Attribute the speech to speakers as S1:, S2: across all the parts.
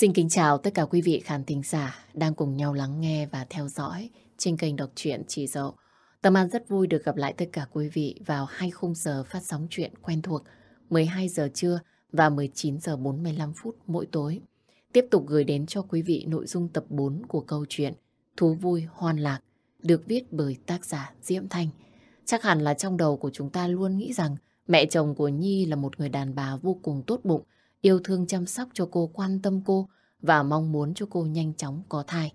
S1: Xin kính chào tất cả quý vị khán thính giả đang cùng nhau lắng nghe và theo dõi trên kênh đọc truyện Chỉ Dậu. Tâm An rất vui được gặp lại tất cả quý vị vào hai khung giờ phát sóng truyện quen thuộc 12 giờ trưa và 19 giờ 45 phút mỗi tối. Tiếp tục gửi đến cho quý vị nội dung tập 4 của câu chuyện Thú vui hoan lạc được viết bởi tác giả Diễm Thanh. Chắc hẳn là trong đầu của chúng ta luôn nghĩ rằng mẹ chồng của Nhi là một người đàn bà vô cùng tốt bụng yêu thương chăm sóc cho cô, quan tâm cô và mong muốn cho cô nhanh chóng có thai.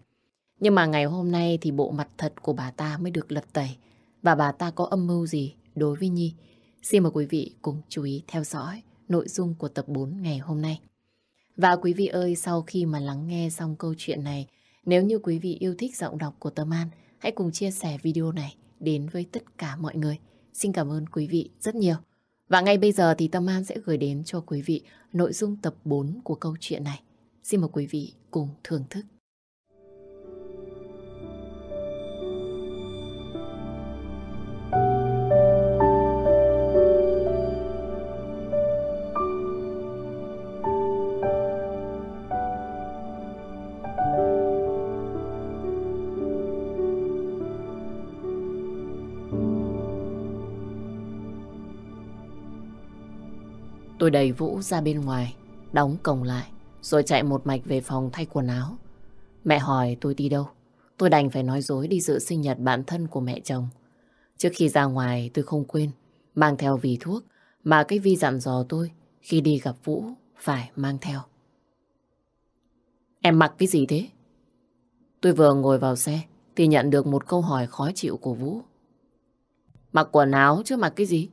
S1: Nhưng mà ngày hôm nay thì bộ mặt thật của bà ta mới được lật tẩy và bà ta có âm mưu gì đối với Nhi. Xin mời quý vị cùng chú ý theo dõi nội dung của tập 4 ngày hôm nay. Và quý vị ơi, sau khi mà lắng nghe xong câu chuyện này, nếu như quý vị yêu thích giọng đọc của Tâm An, hãy cùng chia sẻ video này đến với tất cả mọi người. Xin cảm ơn quý vị rất nhiều. Và ngay bây giờ thì Tâm An sẽ gửi đến cho quý vị nội dung tập 4 của câu chuyện này. Xin mời quý vị cùng thưởng thức. Tôi đẩy Vũ ra bên ngoài, đóng cổng lại, rồi chạy một mạch về phòng thay quần áo. Mẹ hỏi tôi đi đâu. Tôi đành phải nói dối đi dự sinh nhật bạn thân của mẹ chồng. Trước khi ra ngoài tôi không quên, mang theo vì thuốc mà cái vi dặn dò tôi khi đi gặp Vũ phải mang theo. Em mặc cái gì thế? Tôi vừa ngồi vào xe thì nhận được một câu hỏi khó chịu của Vũ. Mặc quần áo chứ mặc cái gì?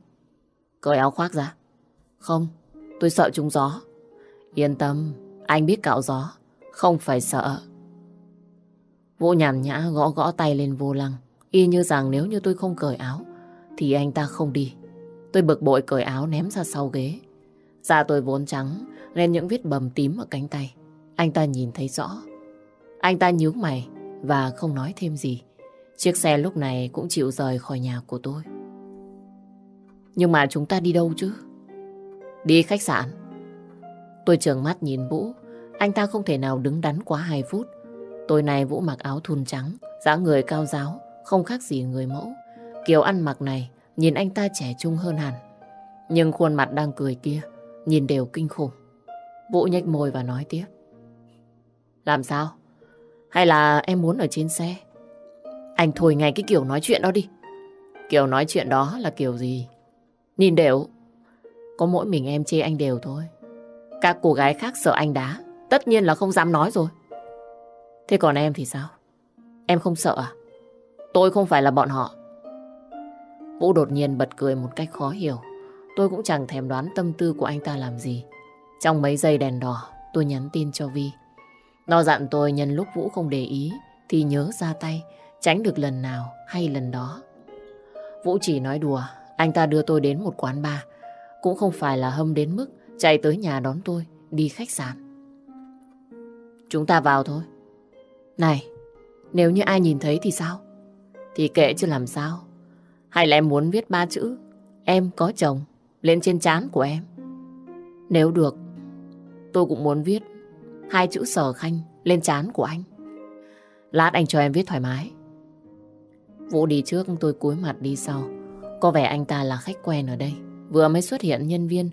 S1: Cởi áo khoác ra. Không, Tôi sợ trúng gió. Yên tâm, anh biết cạo gió. Không phải sợ. Vũ nhàn nhã gõ gõ tay lên vô lăng. Y như rằng nếu như tôi không cởi áo, thì anh ta không đi. Tôi bực bội cởi áo ném ra sau ghế. Da tôi vốn trắng, nên những vết bầm tím ở cánh tay. Anh ta nhìn thấy rõ. Anh ta nhíu mày và không nói thêm gì. Chiếc xe lúc này cũng chịu rời khỏi nhà của tôi. Nhưng mà chúng ta đi đâu chứ? Đi khách sạn. Tôi trợn mắt nhìn Vũ. Anh ta không thể nào đứng đắn quá 2 phút. Tối nay Vũ mặc áo thun trắng, dáng người cao ráo, không khác gì người mẫu. Kiểu ăn mặc này, nhìn anh ta trẻ trung hơn hẳn. Nhưng khuôn mặt đang cười kia, nhìn đều kinh khủng. Vũ nhếch môi và nói tiếp. Làm sao? Hay là em muốn ở trên xe? Anh thôi ngay cái kiểu nói chuyện đó đi. Kiểu nói chuyện đó là kiểu gì? Nhìn đều, có mỗi mình em chê anh đều thôi. Các cô gái khác sợ anh đá, tất nhiên là không dám nói rồi. Thế còn em thì sao? Em không sợ à? Tôi không phải là bọn họ. Vũ đột nhiên bật cười một cách khó hiểu. Tôi cũng chẳng thèm đoán tâm tư của anh ta làm gì. Trong mấy giây đèn đỏ, tôi nhắn tin cho Vi. Nó dặn tôi nhân lúc Vũ không để ý thì nhớ ra tay, tránh được lần nào hay lần đó. Vũ chỉ nói đùa, anh ta đưa tôi đến một quán bar cũng không phải là hâm đến mức chạy tới nhà đón tôi đi khách sạn. Chúng ta vào thôi. Này, nếu như ai nhìn thấy thì sao? Thì kệ chứ làm sao. Hay là em muốn viết ba chữ Em có chồng lên trên trán của em. Nếu được, tôi cũng muốn viết hai chữ sở khanh lên trán của anh. Lát anh cho em viết thoải mái. Vũ đi trước tôi cúi mặt đi sau. Có vẻ anh ta là khách quen ở đây. Vừa mới xuất hiện nhân viên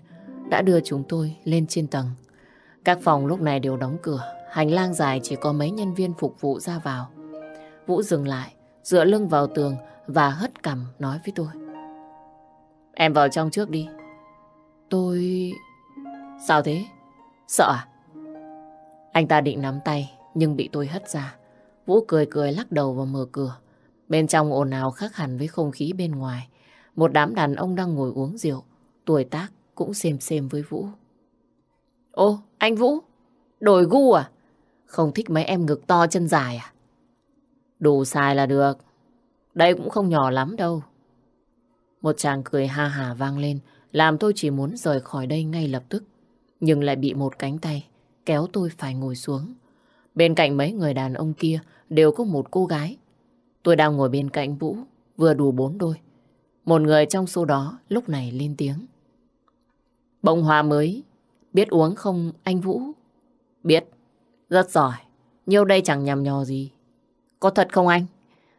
S1: đã đưa chúng tôi lên trên tầng. Các phòng lúc này đều đóng cửa, hành lang dài chỉ có mấy nhân viên phục vụ ra vào. Vũ dừng lại, dựa lưng vào tường và hất cằm nói với tôi. Em vào trong trước đi. Tôi... Sao thế? Sợ à? Anh ta định nắm tay nhưng bị tôi hất ra. Vũ cười cười lắc đầu và mở cửa. Bên trong ồn ào khác hẳn với không khí bên ngoài. Một đám đàn ông đang ngồi uống rượu. Tuổi tác cũng xem xem với Vũ. Ô, anh Vũ, đổi gu à? Không thích mấy em ngực to chân dài à? Đủ xài là được. Đây cũng không nhỏ lắm đâu. Một chàng cười ha hà vang lên, làm tôi chỉ muốn rời khỏi đây ngay lập tức. Nhưng lại bị một cánh tay, kéo tôi phải ngồi xuống. Bên cạnh mấy người đàn ông kia đều có một cô gái. Tôi đang ngồi bên cạnh Vũ, vừa đủ bốn đôi. Một người trong số đó lúc này lên tiếng. Bông hoa mới, biết uống không anh Vũ? Biết, rất giỏi, nhiều đây chẳng nhầm nhò gì. Có thật không anh?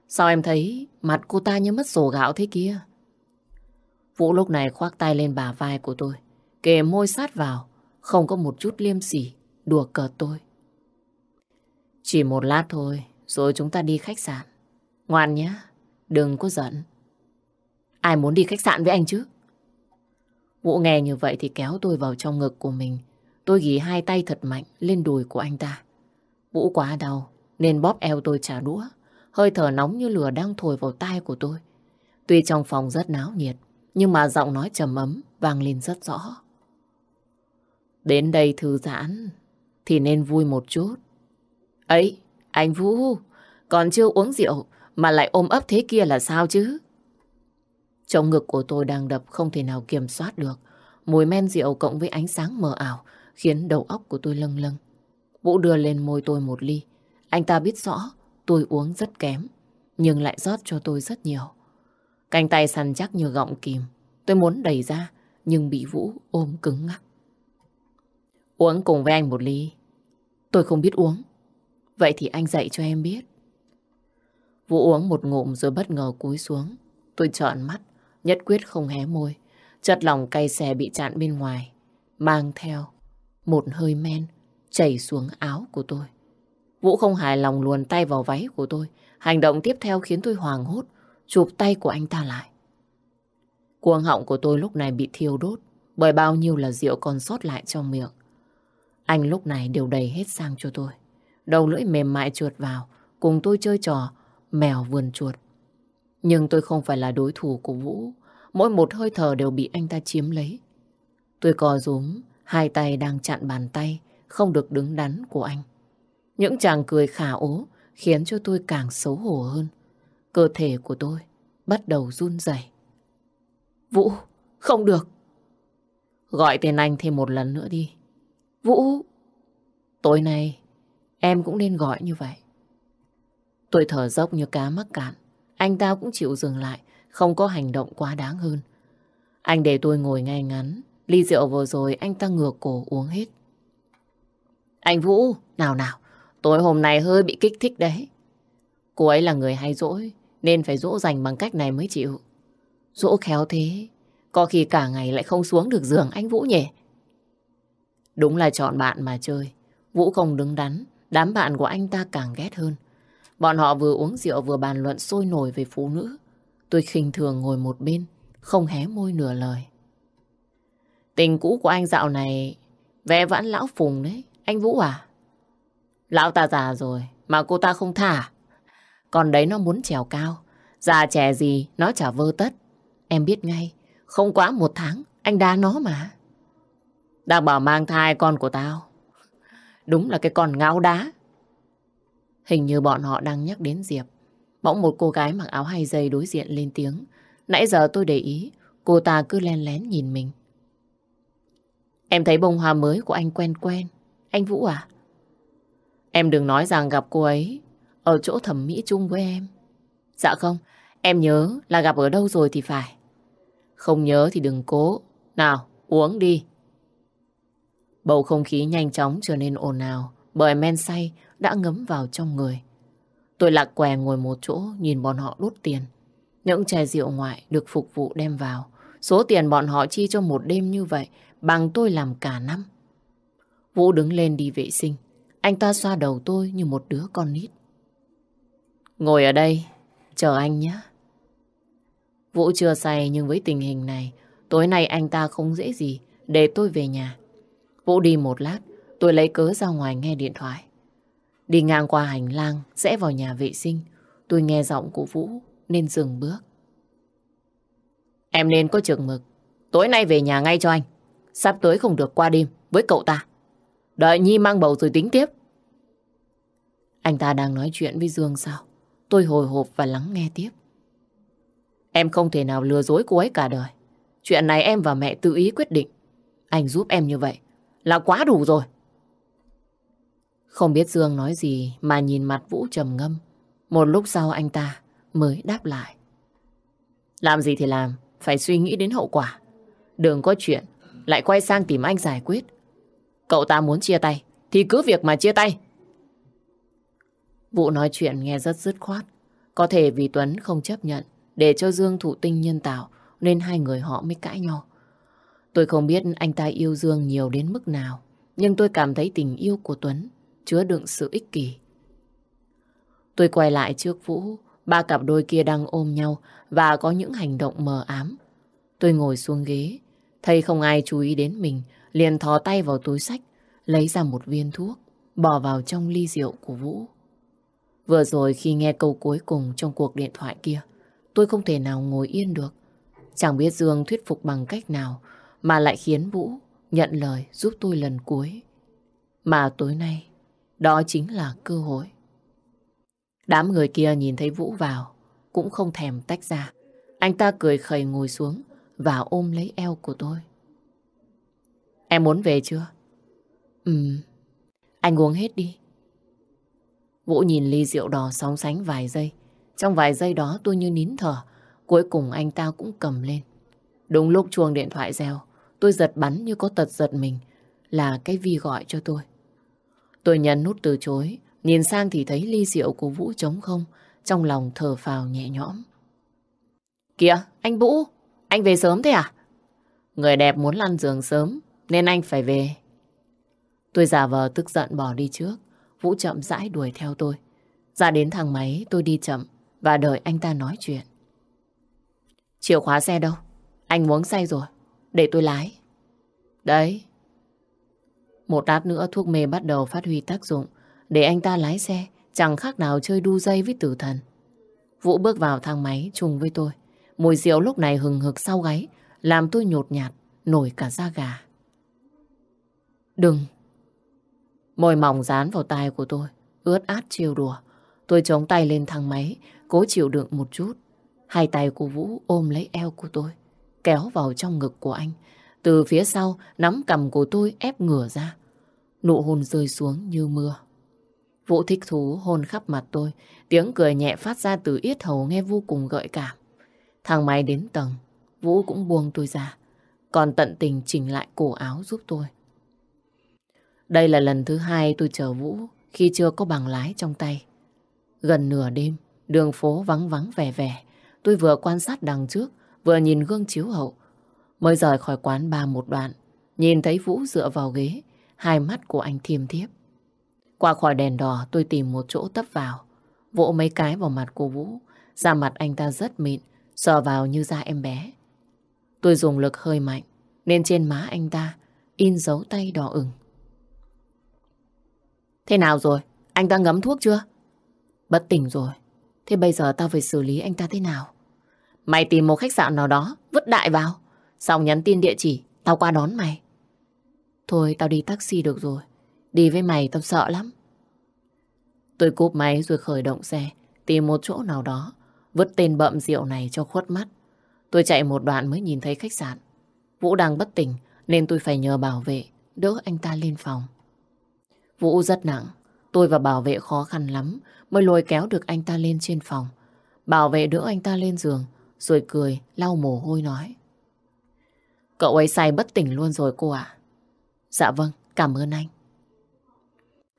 S1: Sao em thấy mặt cô ta như mất sổ gạo thế kia? Vũ lúc này khoác tay lên bà vai của tôi, kề môi sát vào, không có một chút liêm sỉ, đùa cợt tôi. Chỉ một lát thôi, rồi chúng ta đi khách sạn. Ngoan nhé, đừng có giận. Ai muốn đi khách sạn với anh chứ? Vũ nghe như vậy thì kéo tôi vào trong ngực của mình. Tôi ghi hai tay thật mạnh lên đùi của anh ta. Vũ quá đau nên bóp eo tôi trả đũa. Hơi thở nóng như lửa đang thổi vào tai của tôi. Tuy trong phòng rất náo nhiệt, nhưng mà giọng nói trầm ấm vang lên rất rõ. Đến đây thư giãn thì nên vui một chút. Ấy, anh Vũ, còn chưa uống rượu mà lại ôm ấp thế kia là sao chứ? Trong ngực của tôi đang đập không thể nào kiểm soát được. Mùi men rượu cộng với ánh sáng mờ ảo khiến đầu óc của tôi lâng lâng. Vũ đưa lên môi tôi một ly. Anh ta biết rõ tôi uống rất kém, nhưng lại rót cho tôi rất nhiều. Cánh tay săn chắc như gọng kìm. Tôi muốn đẩy ra, nhưng bị Vũ ôm cứng ngắc. Uống cùng với anh một ly. Tôi không biết uống. Vậy thì anh dạy cho em biết. Vũ uống một ngụm rồi bất ngờ cúi xuống. Tôi trợn mắt, nhất quyết không hé môi. Chất lòng cay xè bị chặn bên ngoài, mang theo một hơi men chảy xuống áo của tôi. Vũ không hài lòng luồn tay vào váy của tôi. Hành động tiếp theo khiến tôi hoàng hốt, chụp tay của anh ta lại. Cuồng họng của tôi lúc này bị thiêu đốt bởi bao nhiêu là rượu còn sót lại trong miệng. Anh lúc này đều đầy hết sang cho tôi. Đầu lưỡi mềm mại chuột vào, cùng tôi chơi trò mèo vườn chuột. Nhưng tôi không phải là đối thủ của Vũ. Mỗi một hơi thở đều bị anh ta chiếm lấy. Tôi co rúm, hai tay đang chặn bàn tay, không được đứng đắn của anh. Những chàng cười khả ố khiến cho tôi càng xấu hổ hơn. Cơ thể của tôi bắt đầu run rẩy. Vũ, không được. Gọi tên anh thêm một lần nữa đi. Vũ, tối nay em cũng nên gọi như vậy. Tôi thở dốc như cá mắc cạn anh ta cũng chịu dừng lại, không có hành động quá đáng hơn. Anh để tôi ngồi ngay ngắn, ly rượu vừa rồi anh ta ngược cổ uống hết. Anh Vũ, nào nào, tối hôm nay hơi bị kích thích đấy. Cô ấy là người hay dỗi, nên phải dỗ dành bằng cách này mới chịu. Dỗ khéo thế, có khi cả ngày lại không xuống được giường anh Vũ nhỉ? Đúng là chọn bạn mà chơi. Vũ không đứng đắn, đám bạn của anh ta càng ghét hơn. Bọn họ vừa uống rượu vừa bàn luận sôi nổi về phụ nữ. Tôi khinh thường ngồi một bên, không hé môi nửa lời. Tình cũ của anh dạo này vẽ vãn lão phùng đấy, anh Vũ à? Lão ta già rồi, mà cô ta không thả. À? Còn đấy nó muốn trèo cao, già trẻ gì nó chả vơ tất. Em biết ngay, không quá một tháng, anh đá nó mà. Đang bảo mang thai con của tao. Đúng là cái con ngáo đá, Hình như bọn họ đang nhắc đến Diệp. Bỗng một cô gái mặc áo hai dây đối diện lên tiếng. Nãy giờ tôi để ý, cô ta cứ len lén nhìn mình. Em thấy bông hoa mới của anh quen quen. Anh Vũ à? Em đừng nói rằng gặp cô ấy ở chỗ thẩm mỹ chung với em. Dạ không, em nhớ là gặp ở đâu rồi thì phải. Không nhớ thì đừng cố. Nào, uống đi. Bầu không khí nhanh chóng trở nên ồn ào bởi men say đã ngấm vào trong người. Tôi lạc què ngồi một chỗ nhìn bọn họ đút tiền. Những chai rượu ngoại được phục vụ đem vào. Số tiền bọn họ chi cho một đêm như vậy bằng tôi làm cả năm. Vũ đứng lên đi vệ sinh. Anh ta xoa đầu tôi như một đứa con nít. Ngồi ở đây, chờ anh nhé. Vũ chưa say nhưng với tình hình này, tối nay anh ta không dễ gì để tôi về nhà. Vũ đi một lát, tôi lấy cớ ra ngoài nghe điện thoại. Đi ngang qua hành lang, rẽ vào nhà vệ sinh. Tôi nghe giọng của Vũ nên dừng bước. Em nên có trường mực. Tối nay về nhà ngay cho anh. Sắp tới không được qua đêm với cậu ta. Đợi Nhi mang bầu rồi tính tiếp. Anh ta đang nói chuyện với Dương sao? Tôi hồi hộp và lắng nghe tiếp. Em không thể nào lừa dối cô ấy cả đời. Chuyện này em và mẹ tự ý quyết định. Anh giúp em như vậy là quá đủ rồi. Không biết Dương nói gì mà nhìn mặt Vũ trầm ngâm. Một lúc sau anh ta mới đáp lại. Làm gì thì làm, phải suy nghĩ đến hậu quả. Đừng có chuyện, lại quay sang tìm anh giải quyết. Cậu ta muốn chia tay, thì cứ việc mà chia tay. Vũ nói chuyện nghe rất dứt khoát. Có thể vì Tuấn không chấp nhận, để cho Dương thụ tinh nhân tạo, nên hai người họ mới cãi nhau. Tôi không biết anh ta yêu Dương nhiều đến mức nào, nhưng tôi cảm thấy tình yêu của Tuấn chứa đựng sự ích kỷ. Tôi quay lại trước Vũ, ba cặp đôi kia đang ôm nhau và có những hành động mờ ám. Tôi ngồi xuống ghế, thấy không ai chú ý đến mình, liền thò tay vào túi sách, lấy ra một viên thuốc, bỏ vào trong ly rượu của Vũ. Vừa rồi khi nghe câu cuối cùng trong cuộc điện thoại kia, tôi không thể nào ngồi yên được. Chẳng biết Dương thuyết phục bằng cách nào mà lại khiến Vũ nhận lời giúp tôi lần cuối. Mà tối nay đó chính là cơ hội. Đám người kia nhìn thấy Vũ vào, cũng không thèm tách ra. Anh ta cười khẩy ngồi xuống và ôm lấy eo của tôi. Em muốn về chưa? Ừm, anh uống hết đi. Vũ nhìn ly rượu đỏ sóng sánh vài giây. Trong vài giây đó tôi như nín thở. Cuối cùng anh ta cũng cầm lên. Đúng lúc chuông điện thoại reo, tôi giật bắn như có tật giật mình. Là cái vi gọi cho tôi. Tôi nhấn nút từ chối, nhìn sang thì thấy ly rượu của Vũ trống không, trong lòng thở phào nhẹ nhõm. Kìa, anh Vũ, anh về sớm thế à? Người đẹp muốn lăn giường sớm, nên anh phải về. Tôi giả vờ tức giận bỏ đi trước, Vũ chậm rãi đuổi theo tôi. Ra đến thang máy, tôi đi chậm và đợi anh ta nói chuyện. Chìa khóa xe đâu? Anh uống say rồi, để tôi lái. Đấy, một lát nữa thuốc mê bắt đầu phát huy tác dụng. Để anh ta lái xe, chẳng khác nào chơi đu dây với tử thần. Vũ bước vào thang máy chung với tôi. Mùi rượu lúc này hừng hực sau gáy, làm tôi nhột nhạt, nổi cả da gà. Đừng! Môi mỏng dán vào tai của tôi, ướt át trêu đùa. Tôi chống tay lên thang máy, cố chịu đựng một chút. Hai tay của Vũ ôm lấy eo của tôi, kéo vào trong ngực của anh, từ phía sau, nắm cầm của tôi ép ngửa ra. Nụ hôn rơi xuống như mưa. Vũ thích thú hôn khắp mặt tôi. Tiếng cười nhẹ phát ra từ yết hầu nghe vô cùng gợi cảm. thằng máy đến tầng, Vũ cũng buông tôi ra. Còn tận tình chỉnh lại cổ áo giúp tôi. Đây là lần thứ hai tôi chờ Vũ khi chưa có bằng lái trong tay. Gần nửa đêm, đường phố vắng vắng vẻ vẻ. Tôi vừa quan sát đằng trước, vừa nhìn gương chiếu hậu, Mới rời khỏi quán ba một đoạn, nhìn thấy Vũ dựa vào ghế, hai mắt của anh thiêm thiếp. Qua khỏi đèn đỏ tôi tìm một chỗ tấp vào, vỗ mấy cái vào mặt của Vũ, da mặt anh ta rất mịn, sờ vào như da em bé. Tôi dùng lực hơi mạnh, nên trên má anh ta in dấu tay đỏ ửng. Thế nào rồi? Anh ta ngấm thuốc chưa? Bất tỉnh rồi. Thế bây giờ tao phải xử lý anh ta thế nào? Mày tìm một khách sạn nào đó, vứt đại vào. Xong nhắn tin địa chỉ, tao qua đón mày. Thôi tao đi taxi được rồi. Đi với mày tao sợ lắm. Tôi cúp máy rồi khởi động xe, tìm một chỗ nào đó, vứt tên bậm rượu này cho khuất mắt. Tôi chạy một đoạn mới nhìn thấy khách sạn. Vũ đang bất tỉnh nên tôi phải nhờ bảo vệ đỡ anh ta lên phòng. Vũ rất nặng, tôi và bảo vệ khó khăn lắm mới lôi kéo được anh ta lên trên phòng. Bảo vệ đỡ anh ta lên giường rồi cười lau mồ hôi nói. Cậu ấy say bất tỉnh luôn rồi cô ạ. Dạ vâng, cảm ơn anh.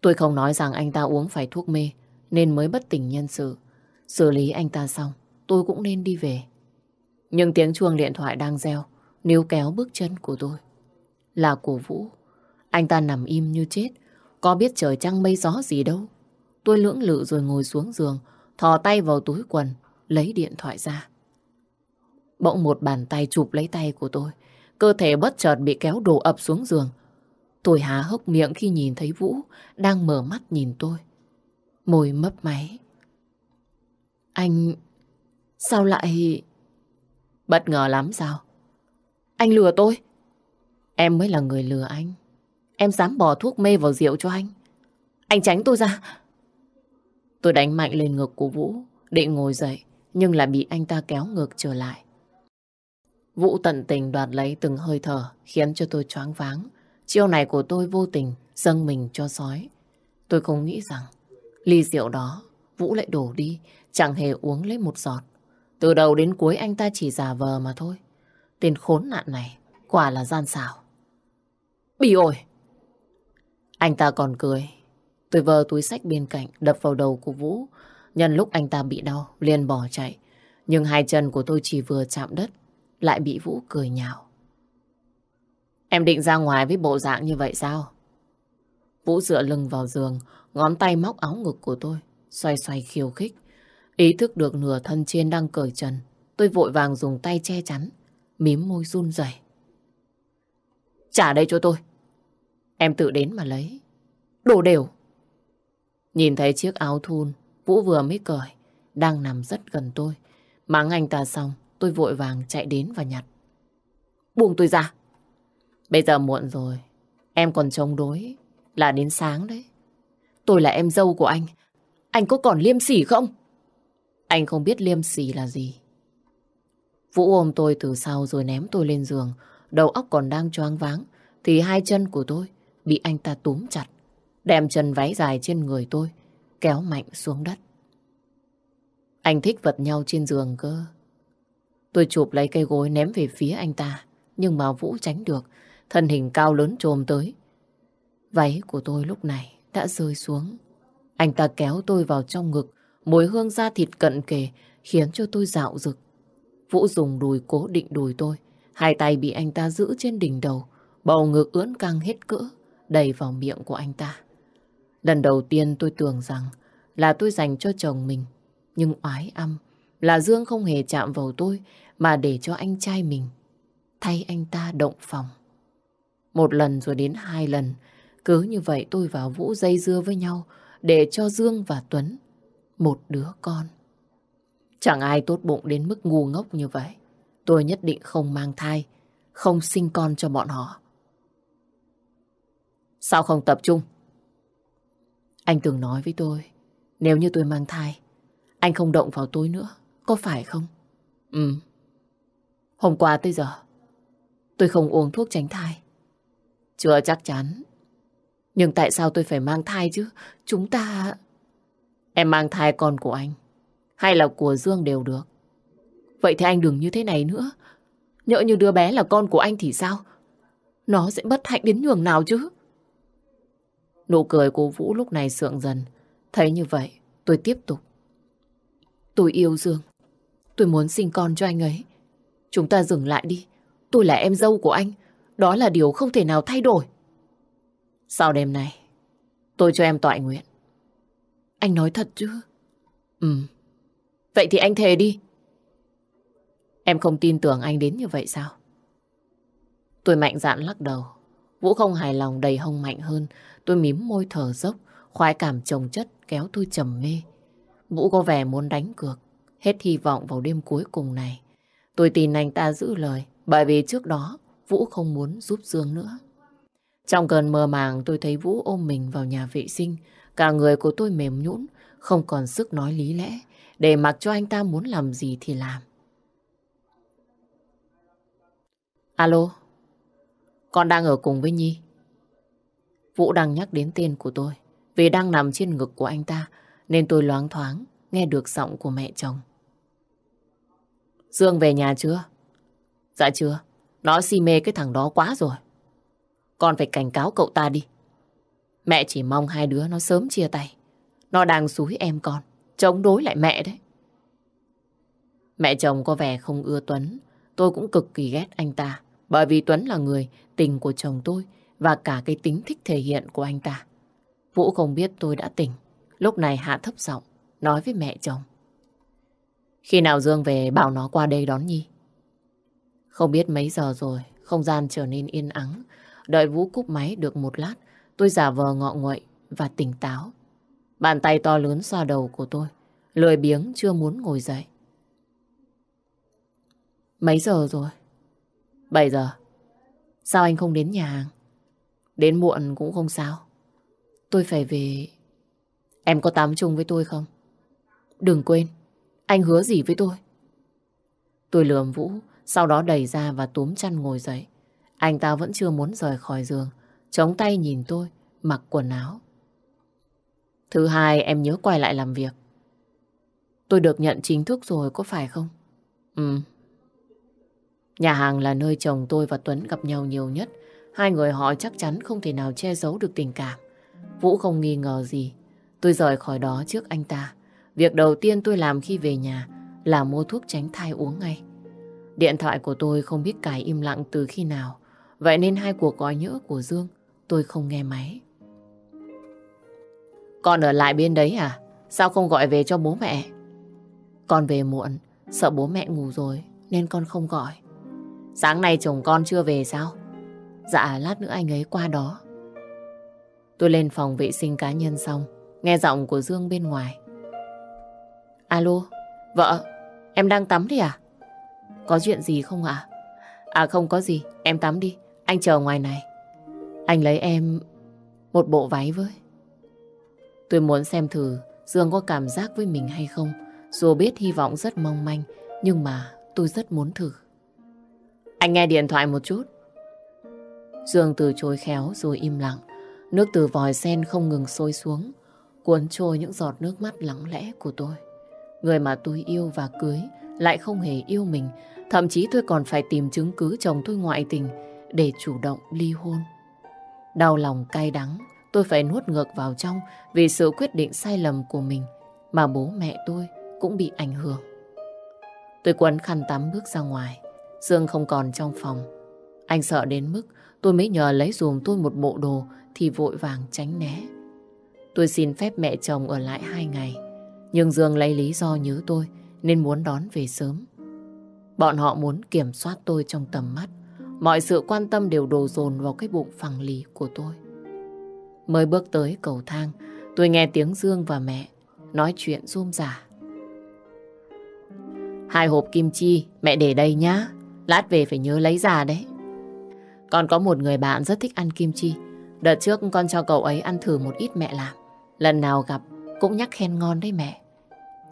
S1: Tôi không nói rằng anh ta uống phải thuốc mê nên mới bất tỉnh nhân sự. Xử lý anh ta xong, tôi cũng nên đi về. Nhưng tiếng chuông điện thoại đang reo, níu kéo bước chân của tôi. Là của Vũ. Anh ta nằm im như chết, có biết trời trăng mây gió gì đâu. Tôi lưỡng lự rồi ngồi xuống giường, thò tay vào túi quần, lấy điện thoại ra. Bỗng một bàn tay chụp lấy tay của tôi cơ thể bất chợt bị kéo đổ ập xuống giường. Tôi há hốc miệng khi nhìn thấy Vũ đang mở mắt nhìn tôi. Môi mấp máy. Anh... Sao lại... Bất ngờ lắm sao? Anh lừa tôi. Em mới là người lừa anh. Em dám bỏ thuốc mê vào rượu cho anh. Anh tránh tôi ra. Tôi đánh mạnh lên ngực của Vũ, định ngồi dậy, nhưng lại bị anh ta kéo ngược trở lại. Vũ tận tình đoạt lấy từng hơi thở khiến cho tôi choáng váng. Chiêu này của tôi vô tình dâng mình cho sói. Tôi không nghĩ rằng ly rượu đó Vũ lại đổ đi, chẳng hề uống lấy một giọt. Từ đầu đến cuối anh ta chỉ giả vờ mà thôi. Tên khốn nạn này, quả là gian xảo. Bị ổi! Anh ta còn cười. Tôi vờ túi sách bên cạnh, đập vào đầu của Vũ. Nhân lúc anh ta bị đau, liền bỏ chạy. Nhưng hai chân của tôi chỉ vừa chạm đất lại bị Vũ cười nhạo. Em định ra ngoài với bộ dạng như vậy sao? Vũ dựa lưng vào giường, ngón tay móc áo ngực của tôi, xoay xoay khiêu khích. Ý thức được nửa thân trên đang cởi trần, tôi vội vàng dùng tay che chắn, mím môi run rẩy. Trả đây cho tôi. Em tự đến mà lấy. Đồ đều. Nhìn thấy chiếc áo thun, Vũ vừa mới cởi, đang nằm rất gần tôi. Máng anh ta xong, Tôi vội vàng chạy đến và nhặt. Buông tôi ra. Bây giờ muộn rồi. Em còn chống đối. Là đến sáng đấy. Tôi là em dâu của anh. Anh có còn liêm sỉ không? Anh không biết liêm sỉ là gì. Vũ ôm tôi từ sau rồi ném tôi lên giường. Đầu óc còn đang choáng váng. Thì hai chân của tôi bị anh ta túm chặt. Đem chân váy dài trên người tôi. Kéo mạnh xuống đất. Anh thích vật nhau trên giường cơ. Tôi chụp lấy cây gối ném về phía anh ta, nhưng mà Vũ tránh được, thân hình cao lớn trồm tới. Váy của tôi lúc này đã rơi xuống. Anh ta kéo tôi vào trong ngực, mùi hương da thịt cận kề khiến cho tôi dạo rực. Vũ dùng đùi cố định đùi tôi, hai tay bị anh ta giữ trên đỉnh đầu, bầu ngực ưỡn căng hết cỡ, đầy vào miệng của anh ta. Lần đầu tiên tôi tưởng rằng là tôi dành cho chồng mình, nhưng oái âm là Dương không hề chạm vào tôi mà để cho anh trai mình thay anh ta động phòng. Một lần rồi đến hai lần, cứ như vậy tôi và Vũ dây dưa với nhau để cho Dương và Tuấn một đứa con. Chẳng ai tốt bụng đến mức ngu ngốc như vậy. Tôi nhất định không mang thai, không sinh con cho bọn họ. Sao không tập trung? Anh từng nói với tôi, nếu như tôi mang thai, anh không động vào tôi nữa, có phải không? ừm Hôm qua tới giờ, tôi không uống thuốc tránh thai. Chưa chắc chắn. Nhưng tại sao tôi phải mang thai chứ? Chúng ta... Em mang thai con của anh, hay là của Dương đều được. Vậy thì anh đừng như thế này nữa. Nhỡ như đứa bé là con của anh thì sao? Nó sẽ bất hạnh đến nhường nào chứ? Nụ cười của Vũ lúc này sượng dần. Thấy như vậy, tôi tiếp tục. Tôi yêu Dương. Tôi muốn sinh con cho anh ấy. Chúng ta dừng lại đi. Tôi là em dâu của anh. Đó là điều không thể nào thay đổi. Sau đêm này, tôi cho em tọa nguyện. Anh nói thật chứ? Ừ. Vậy thì anh thề đi. Em không tin tưởng anh đến như vậy sao? Tôi mạnh dạn lắc đầu. Vũ không hài lòng đầy hông mạnh hơn. Tôi mím môi thở dốc. Khoái cảm chồng chất kéo tôi trầm mê. Vũ có vẻ muốn đánh cược. Hết hy vọng vào đêm cuối cùng này. Tôi tin anh ta giữ lời, bởi vì trước đó Vũ không muốn giúp Dương nữa. Trong cơn mơ màng tôi thấy Vũ ôm mình vào nhà vệ sinh, cả người của tôi mềm nhũn, không còn sức nói lý lẽ, để mặc cho anh ta muốn làm gì thì làm. Alo, con đang ở cùng với Nhi. Vũ đang nhắc đến tên của tôi, vì đang nằm trên ngực của anh ta, nên tôi loáng thoáng nghe được giọng của mẹ chồng. Dương về nhà chưa? Dạ chưa. Nó si mê cái thằng đó quá rồi. Con phải cảnh cáo cậu ta đi. Mẹ chỉ mong hai đứa nó sớm chia tay. Nó đang xúi em con, chống đối lại mẹ đấy. Mẹ chồng có vẻ không ưa Tuấn. Tôi cũng cực kỳ ghét anh ta. Bởi vì Tuấn là người tình của chồng tôi và cả cái tính thích thể hiện của anh ta. Vũ không biết tôi đã tỉnh. Lúc này hạ thấp giọng, nói với mẹ chồng. Khi nào Dương về bảo nó qua đây đón Nhi. Không biết mấy giờ rồi, không gian trở nên yên ắng. Đợi Vũ cúp máy được một lát, tôi giả vờ ngọ nguậy và tỉnh táo. Bàn tay to lớn xoa đầu của tôi, lười biếng chưa muốn ngồi dậy. Mấy giờ rồi? Bảy giờ. Sao anh không đến nhà hàng? Đến muộn cũng không sao. Tôi phải về... Em có tắm chung với tôi không? Đừng quên, anh hứa gì với tôi? Tôi lườm Vũ, sau đó đẩy ra và túm chăn ngồi dậy. Anh ta vẫn chưa muốn rời khỏi giường, chống tay nhìn tôi, mặc quần áo. Thứ hai, em nhớ quay lại làm việc. Tôi được nhận chính thức rồi, có phải không? Ừ. Nhà hàng là nơi chồng tôi và Tuấn gặp nhau nhiều nhất. Hai người họ chắc chắn không thể nào che giấu được tình cảm. Vũ không nghi ngờ gì. Tôi rời khỏi đó trước anh ta. Việc đầu tiên tôi làm khi về nhà là mua thuốc tránh thai uống ngay. Điện thoại của tôi không biết cài im lặng từ khi nào, vậy nên hai cuộc gọi nhỡ của Dương tôi không nghe máy. Con ở lại bên đấy à? Sao không gọi về cho bố mẹ? Con về muộn, sợ bố mẹ ngủ rồi nên con không gọi. Sáng nay chồng con chưa về sao? Dạ, lát nữa anh ấy qua đó. Tôi lên phòng vệ sinh cá nhân xong, nghe giọng của Dương bên ngoài. Alo, vợ, em đang tắm đi à? Có chuyện gì không ạ? À? à không có gì, em tắm đi, anh chờ ngoài này. Anh lấy em một bộ váy với. Tôi muốn xem thử Dương có cảm giác với mình hay không. Dù biết hy vọng rất mong manh, nhưng mà tôi rất muốn thử. Anh nghe điện thoại một chút. Dương từ chối khéo rồi im lặng. Nước từ vòi sen không ngừng sôi xuống, cuốn trôi những giọt nước mắt lắng lẽ của tôi. Người mà tôi yêu và cưới lại không hề yêu mình. Thậm chí tôi còn phải tìm chứng cứ chồng tôi ngoại tình để chủ động ly hôn. Đau lòng cay đắng, tôi phải nuốt ngược vào trong vì sự quyết định sai lầm của mình mà bố mẹ tôi cũng bị ảnh hưởng. Tôi quấn khăn tắm bước ra ngoài. Dương không còn trong phòng. Anh sợ đến mức tôi mới nhờ lấy dùm tôi một bộ đồ thì vội vàng tránh né. Tôi xin phép mẹ chồng ở lại hai ngày. Nhưng Dương lấy lý do nhớ tôi nên muốn đón về sớm. Bọn họ muốn kiểm soát tôi trong tầm mắt. Mọi sự quan tâm đều đổ dồn vào cái bụng phẳng lì của tôi. Mới bước tới cầu thang, tôi nghe tiếng Dương và mẹ nói chuyện rôm rả. Hai hộp kim chi mẹ để đây nhá, lát về phải nhớ lấy ra đấy. Con có một người bạn rất thích ăn kim chi. Đợt trước con cho cậu ấy ăn thử một ít mẹ làm. Lần nào gặp cũng nhắc khen ngon đấy mẹ.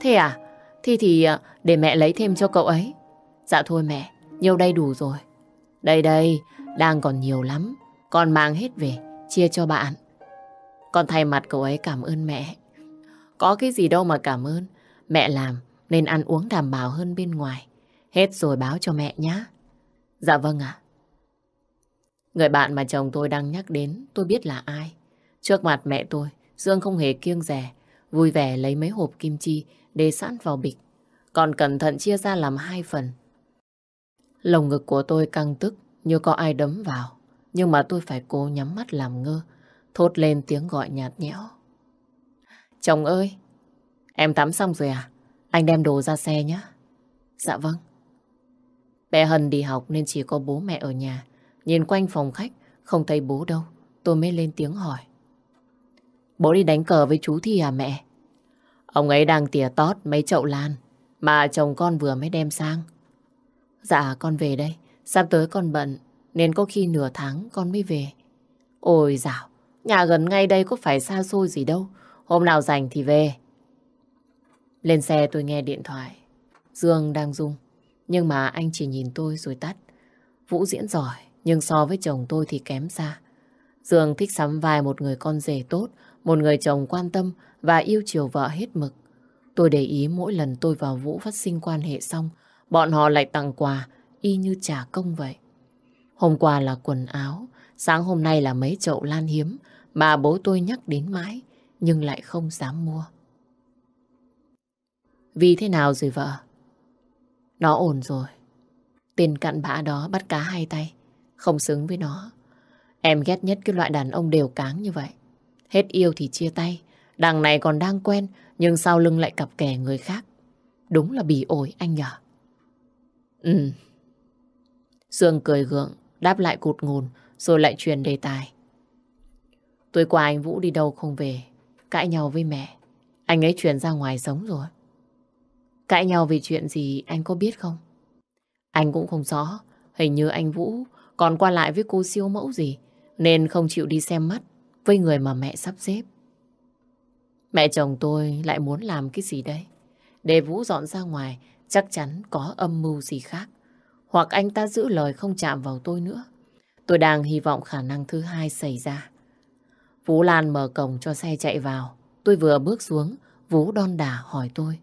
S1: Thế à? Thì thì ờ, để mẹ lấy thêm cho cậu ấy. Dạ thôi mẹ, nhiều đây đủ rồi. Đây đây, đang còn nhiều lắm. Con mang hết về, chia cho bạn. Con thay mặt cậu ấy cảm ơn mẹ. Có cái gì đâu mà cảm ơn. Mẹ làm nên ăn uống đảm bảo hơn bên ngoài. Hết rồi báo cho mẹ nhá. Dạ vâng ạ. Người bạn mà chồng tôi đang nhắc đến tôi biết là ai. Trước mặt mẹ tôi, Dương không hề kiêng rẻ, vui vẻ lấy mấy hộp kim chi để sẵn vào bịch, còn cẩn thận chia ra làm hai phần. Lồng ngực của tôi căng tức như có ai đấm vào, nhưng mà tôi phải cố nhắm mắt làm ngơ, thốt lên tiếng gọi nhạt nhẽo. Chồng ơi, em tắm xong rồi à? Anh đem đồ ra xe nhé. Dạ vâng. Bé Hân đi học nên chỉ có bố mẹ ở nhà. Nhìn quanh phòng khách, không thấy bố đâu. Tôi mới lên tiếng hỏi. Bố đi đánh cờ với chú thì à mẹ? Ông ấy đang tỉa tót mấy chậu lan mà chồng con vừa mới đem sang. Dạ con về đây, sắp tới con bận nên có khi nửa tháng con mới về. Ôi dạo, nhà gần ngay đây có phải xa xôi gì đâu, hôm nào rảnh thì về. Lên xe tôi nghe điện thoại, Dương đang rung, nhưng mà anh chỉ nhìn tôi rồi tắt. Vũ diễn giỏi, nhưng so với chồng tôi thì kém xa. Dương thích sắm vai một người con rể tốt, một người chồng quan tâm, và yêu chiều vợ hết mực. Tôi để ý mỗi lần tôi vào Vũ phát sinh quan hệ xong, bọn họ lại tặng quà, y như trả công vậy. Hôm qua là quần áo, sáng hôm nay là mấy chậu lan hiếm mà bố tôi nhắc đến mãi, nhưng lại không dám mua. Vì thế nào rồi vợ? Nó ổn rồi. Tên cặn bã đó bắt cá hai tay, không xứng với nó. Em ghét nhất cái loại đàn ông đều cáng như vậy. Hết yêu thì chia tay, Đằng này còn đang quen, nhưng sau lưng lại cặp kè người khác. Đúng là bị ổi anh nhở. Ừ. Dương cười gượng, đáp lại cụt ngùn, rồi lại truyền đề tài. Tối qua anh Vũ đi đâu không về, cãi nhau với mẹ. Anh ấy truyền ra ngoài sống rồi. Cãi nhau vì chuyện gì anh có biết không? Anh cũng không rõ, hình như anh Vũ còn qua lại với cô siêu mẫu gì, nên không chịu đi xem mắt với người mà mẹ sắp xếp. Mẹ chồng tôi lại muốn làm cái gì đấy? Để Vũ dọn ra ngoài, chắc chắn có âm mưu gì khác. Hoặc anh ta giữ lời không chạm vào tôi nữa. Tôi đang hy vọng khả năng thứ hai xảy ra. Vũ Lan mở cổng cho xe chạy vào. Tôi vừa bước xuống, Vũ đon đà hỏi tôi.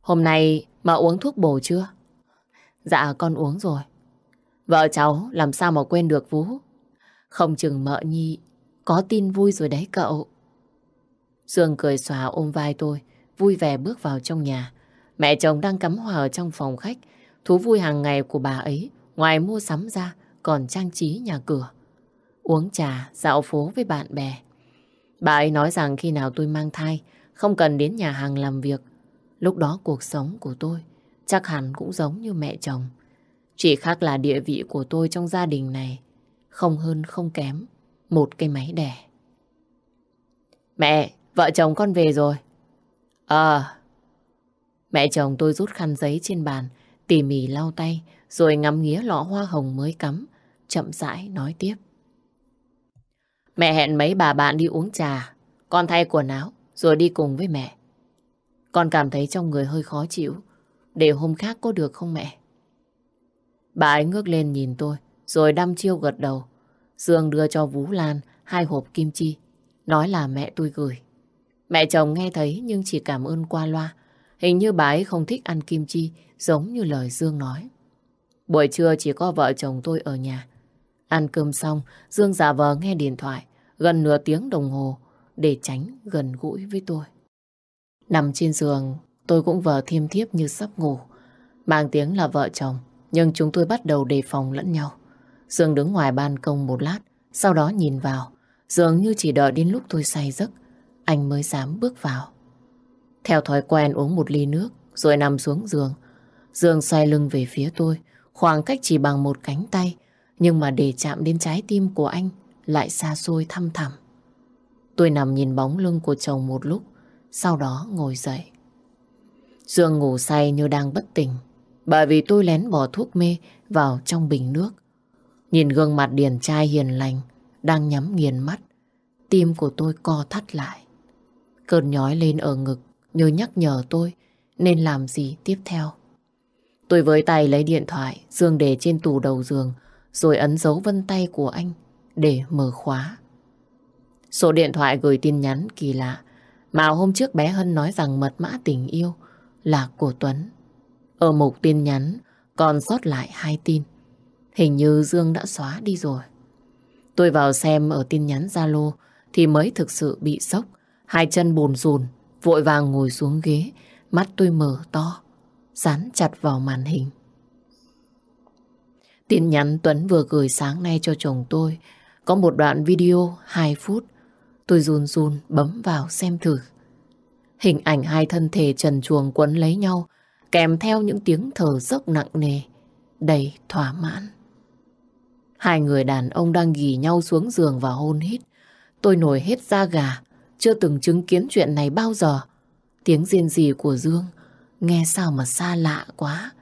S1: Hôm nay mà uống thuốc bổ chưa? Dạ con uống rồi. Vợ cháu làm sao mà quên được Vũ? Không chừng mợ nhi có tin vui rồi đấy cậu. Dương cười xòa ôm vai tôi, vui vẻ bước vào trong nhà. Mẹ chồng đang cắm hòa ở trong phòng khách. Thú vui hàng ngày của bà ấy, ngoài mua sắm ra, còn trang trí nhà cửa. Uống trà, dạo phố với bạn bè. Bà ấy nói rằng khi nào tôi mang thai, không cần đến nhà hàng làm việc. Lúc đó cuộc sống của tôi chắc hẳn cũng giống như mẹ chồng. Chỉ khác là địa vị của tôi trong gia đình này, không hơn không kém, một cái máy đẻ. Mẹ, Vợ chồng con về rồi. Ờ. À, mẹ chồng tôi rút khăn giấy trên bàn, tỉ mỉ lau tay, rồi ngắm nghía lọ hoa hồng mới cắm, chậm rãi nói tiếp. Mẹ hẹn mấy bà bạn đi uống trà, con thay quần áo, rồi đi cùng với mẹ. Con cảm thấy trong người hơi khó chịu, để hôm khác có được không mẹ? Bà ấy ngước lên nhìn tôi, rồi đăm chiêu gật đầu. Dương đưa cho Vũ Lan hai hộp kim chi, nói là mẹ tôi gửi. Mẹ chồng nghe thấy nhưng chỉ cảm ơn qua loa. Hình như bà ấy không thích ăn kim chi, giống như lời Dương nói. Buổi trưa chỉ có vợ chồng tôi ở nhà. Ăn cơm xong, Dương giả vờ nghe điện thoại, gần nửa tiếng đồng hồ, để tránh gần gũi với tôi. Nằm trên giường, tôi cũng vờ thiêm thiếp như sắp ngủ. Mang tiếng là vợ chồng, nhưng chúng tôi bắt đầu đề phòng lẫn nhau. Dương đứng ngoài ban công một lát, sau đó nhìn vào, dường như chỉ đợi đến lúc tôi say giấc anh mới dám bước vào. Theo thói quen uống một ly nước, rồi nằm xuống giường. Dương xoay lưng về phía tôi, khoảng cách chỉ bằng một cánh tay, nhưng mà để chạm đến trái tim của anh lại xa xôi thăm thẳm. Tôi nằm nhìn bóng lưng của chồng một lúc, sau đó ngồi dậy. Dương ngủ say như đang bất tỉnh, bởi vì tôi lén bỏ thuốc mê vào trong bình nước. Nhìn gương mặt điển trai hiền lành, đang nhắm nghiền mắt, tim của tôi co thắt lại. Cơn nhói lên ở ngực Nhớ nhắc nhở tôi Nên làm gì tiếp theo Tôi với tay lấy điện thoại Dương để trên tủ đầu giường Rồi ấn dấu vân tay của anh Để mở khóa Số điện thoại gửi tin nhắn kỳ lạ Mà hôm trước bé Hân nói rằng mật mã tình yêu Là của Tuấn Ở mục tin nhắn Còn sót lại hai tin Hình như Dương đã xóa đi rồi Tôi vào xem ở tin nhắn Zalo thì mới thực sự bị sốc Hai chân bồn rồn, vội vàng ngồi xuống ghế, mắt tôi mở to, dán chặt vào màn hình. Tin nhắn Tuấn vừa gửi sáng nay cho chồng tôi, có một đoạn video 2 phút, tôi run run bấm vào xem thử. Hình ảnh hai thân thể trần chuồng quấn lấy nhau, kèm theo những tiếng thở dốc nặng nề, đầy thỏa mãn. Hai người đàn ông đang ghì nhau xuống giường và hôn hít. Tôi nổi hết da gà, chưa từng chứng kiến chuyện này bao giờ. Tiếng riêng gì của Dương nghe sao mà xa lạ quá.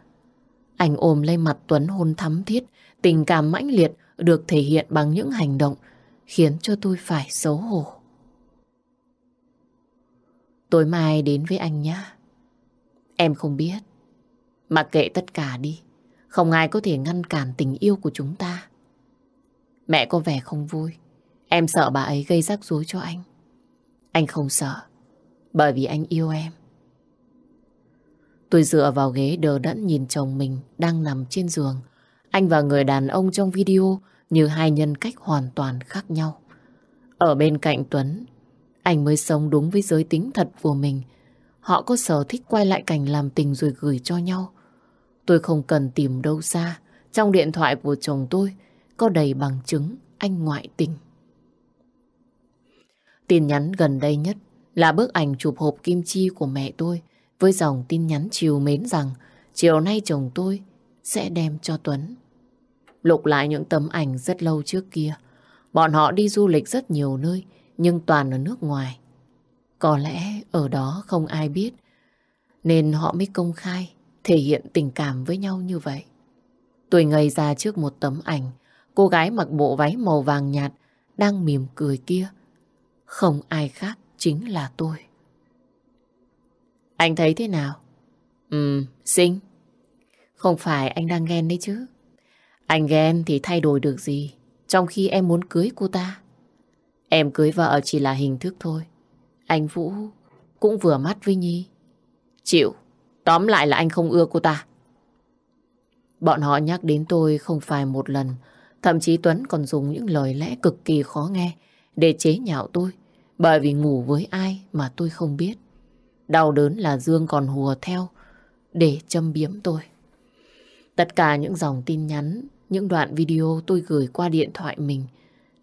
S1: Anh ôm lấy mặt Tuấn hôn thắm thiết, tình cảm mãnh liệt được thể hiện bằng những hành động khiến cho tôi phải xấu hổ. Tối mai đến với anh nhé. Em không biết. Mặc kệ tất cả đi. Không ai có thể ngăn cản tình yêu của chúng ta. Mẹ có vẻ không vui. Em sợ bà ấy gây rắc rối cho anh. Anh không sợ, bởi vì anh yêu em. Tôi dựa vào ghế đờ đẫn nhìn chồng mình đang nằm trên giường. Anh và người đàn ông trong video như hai nhân cách hoàn toàn khác nhau. Ở bên cạnh Tuấn, anh mới sống đúng với giới tính thật của mình. Họ có sở thích quay lại cảnh làm tình rồi gửi cho nhau. Tôi không cần tìm đâu xa. Trong điện thoại của chồng tôi có đầy bằng chứng anh ngoại tình. Tin nhắn gần đây nhất là bức ảnh chụp hộp kim chi của mẹ tôi với dòng tin nhắn chiều mến rằng chiều nay chồng tôi sẽ đem cho Tuấn. Lục lại những tấm ảnh rất lâu trước kia. Bọn họ đi du lịch rất nhiều nơi nhưng toàn ở nước ngoài. Có lẽ ở đó không ai biết nên họ mới công khai thể hiện tình cảm với nhau như vậy. Tôi ngây ra trước một tấm ảnh cô gái mặc bộ váy màu vàng nhạt đang mỉm cười kia không ai khác chính là tôi. Anh thấy thế nào? Ừ, xinh. Không phải anh đang ghen đấy chứ. Anh ghen thì thay đổi được gì, trong khi em muốn cưới cô ta. Em cưới vợ chỉ là hình thức thôi. Anh Vũ cũng vừa mắt với Nhi. Chịu, tóm lại là anh không ưa cô ta. Bọn họ nhắc đến tôi không phải một lần, thậm chí Tuấn còn dùng những lời lẽ cực kỳ khó nghe để chế nhạo tôi, bởi vì ngủ với ai mà tôi không biết. Đau đớn là Dương còn hùa theo để châm biếm tôi. Tất cả những dòng tin nhắn, những đoạn video tôi gửi qua điện thoại mình,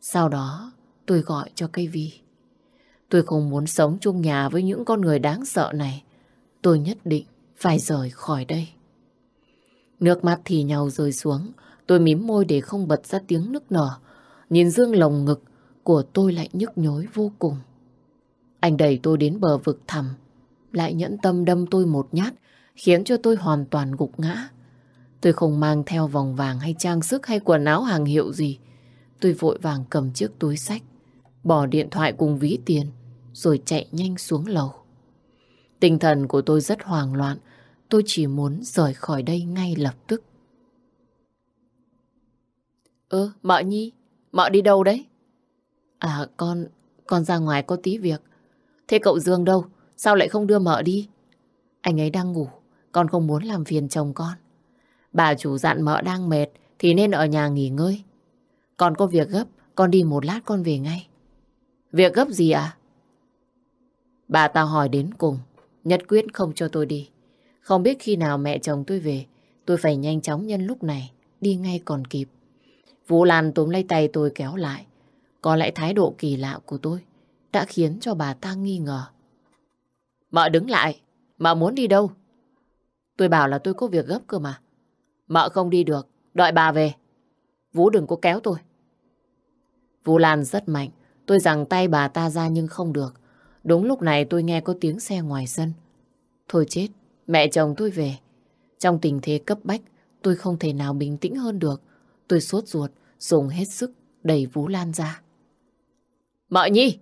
S1: sau đó tôi gọi cho cây vi. Tôi không muốn sống chung nhà với những con người đáng sợ này. Tôi nhất định phải rời khỏi đây. Nước mắt thì nhau rơi xuống, tôi mím môi để không bật ra tiếng nức nở. Nhìn Dương lồng ngực, của tôi lại nhức nhối vô cùng. Anh đẩy tôi đến bờ vực thẳm, lại nhẫn tâm đâm tôi một nhát, khiến cho tôi hoàn toàn gục ngã. Tôi không mang theo vòng vàng hay trang sức hay quần áo hàng hiệu gì. Tôi vội vàng cầm chiếc túi sách, bỏ điện thoại cùng ví tiền, rồi chạy nhanh xuống lầu. Tinh thần của tôi rất hoang loạn, tôi chỉ muốn rời khỏi đây ngay lập tức. Ơ, ừ, mợ nhi, mợ đi đâu đấy? À con, con ra ngoài có tí việc. Thế cậu Dương đâu? Sao lại không đưa mợ đi? Anh ấy đang ngủ, con không muốn làm phiền chồng con. Bà chủ dặn mợ đang mệt thì nên ở nhà nghỉ ngơi. Con có việc gấp, con đi một lát con về ngay. Việc gấp gì à? Bà ta hỏi đến cùng, nhất quyết không cho tôi đi. Không biết khi nào mẹ chồng tôi về, tôi phải nhanh chóng nhân lúc này, đi ngay còn kịp. Vũ Lan túm lấy tay tôi kéo lại. Có lẽ thái độ kỳ lạ của tôi đã khiến cho bà ta nghi ngờ. Mợ đứng lại, mợ muốn đi đâu? Tôi bảo là tôi có việc gấp cơ mà. Mợ không đi được, đợi bà về. Vũ đừng có kéo tôi. Vũ Lan rất mạnh, tôi giằng tay bà ta ra nhưng không được. Đúng lúc này tôi nghe có tiếng xe ngoài sân. Thôi chết, mẹ chồng tôi về. Trong tình thế cấp bách, tôi không thể nào bình tĩnh hơn được. Tôi sốt ruột, dùng hết sức đẩy Vũ Lan ra. Mợ nhi!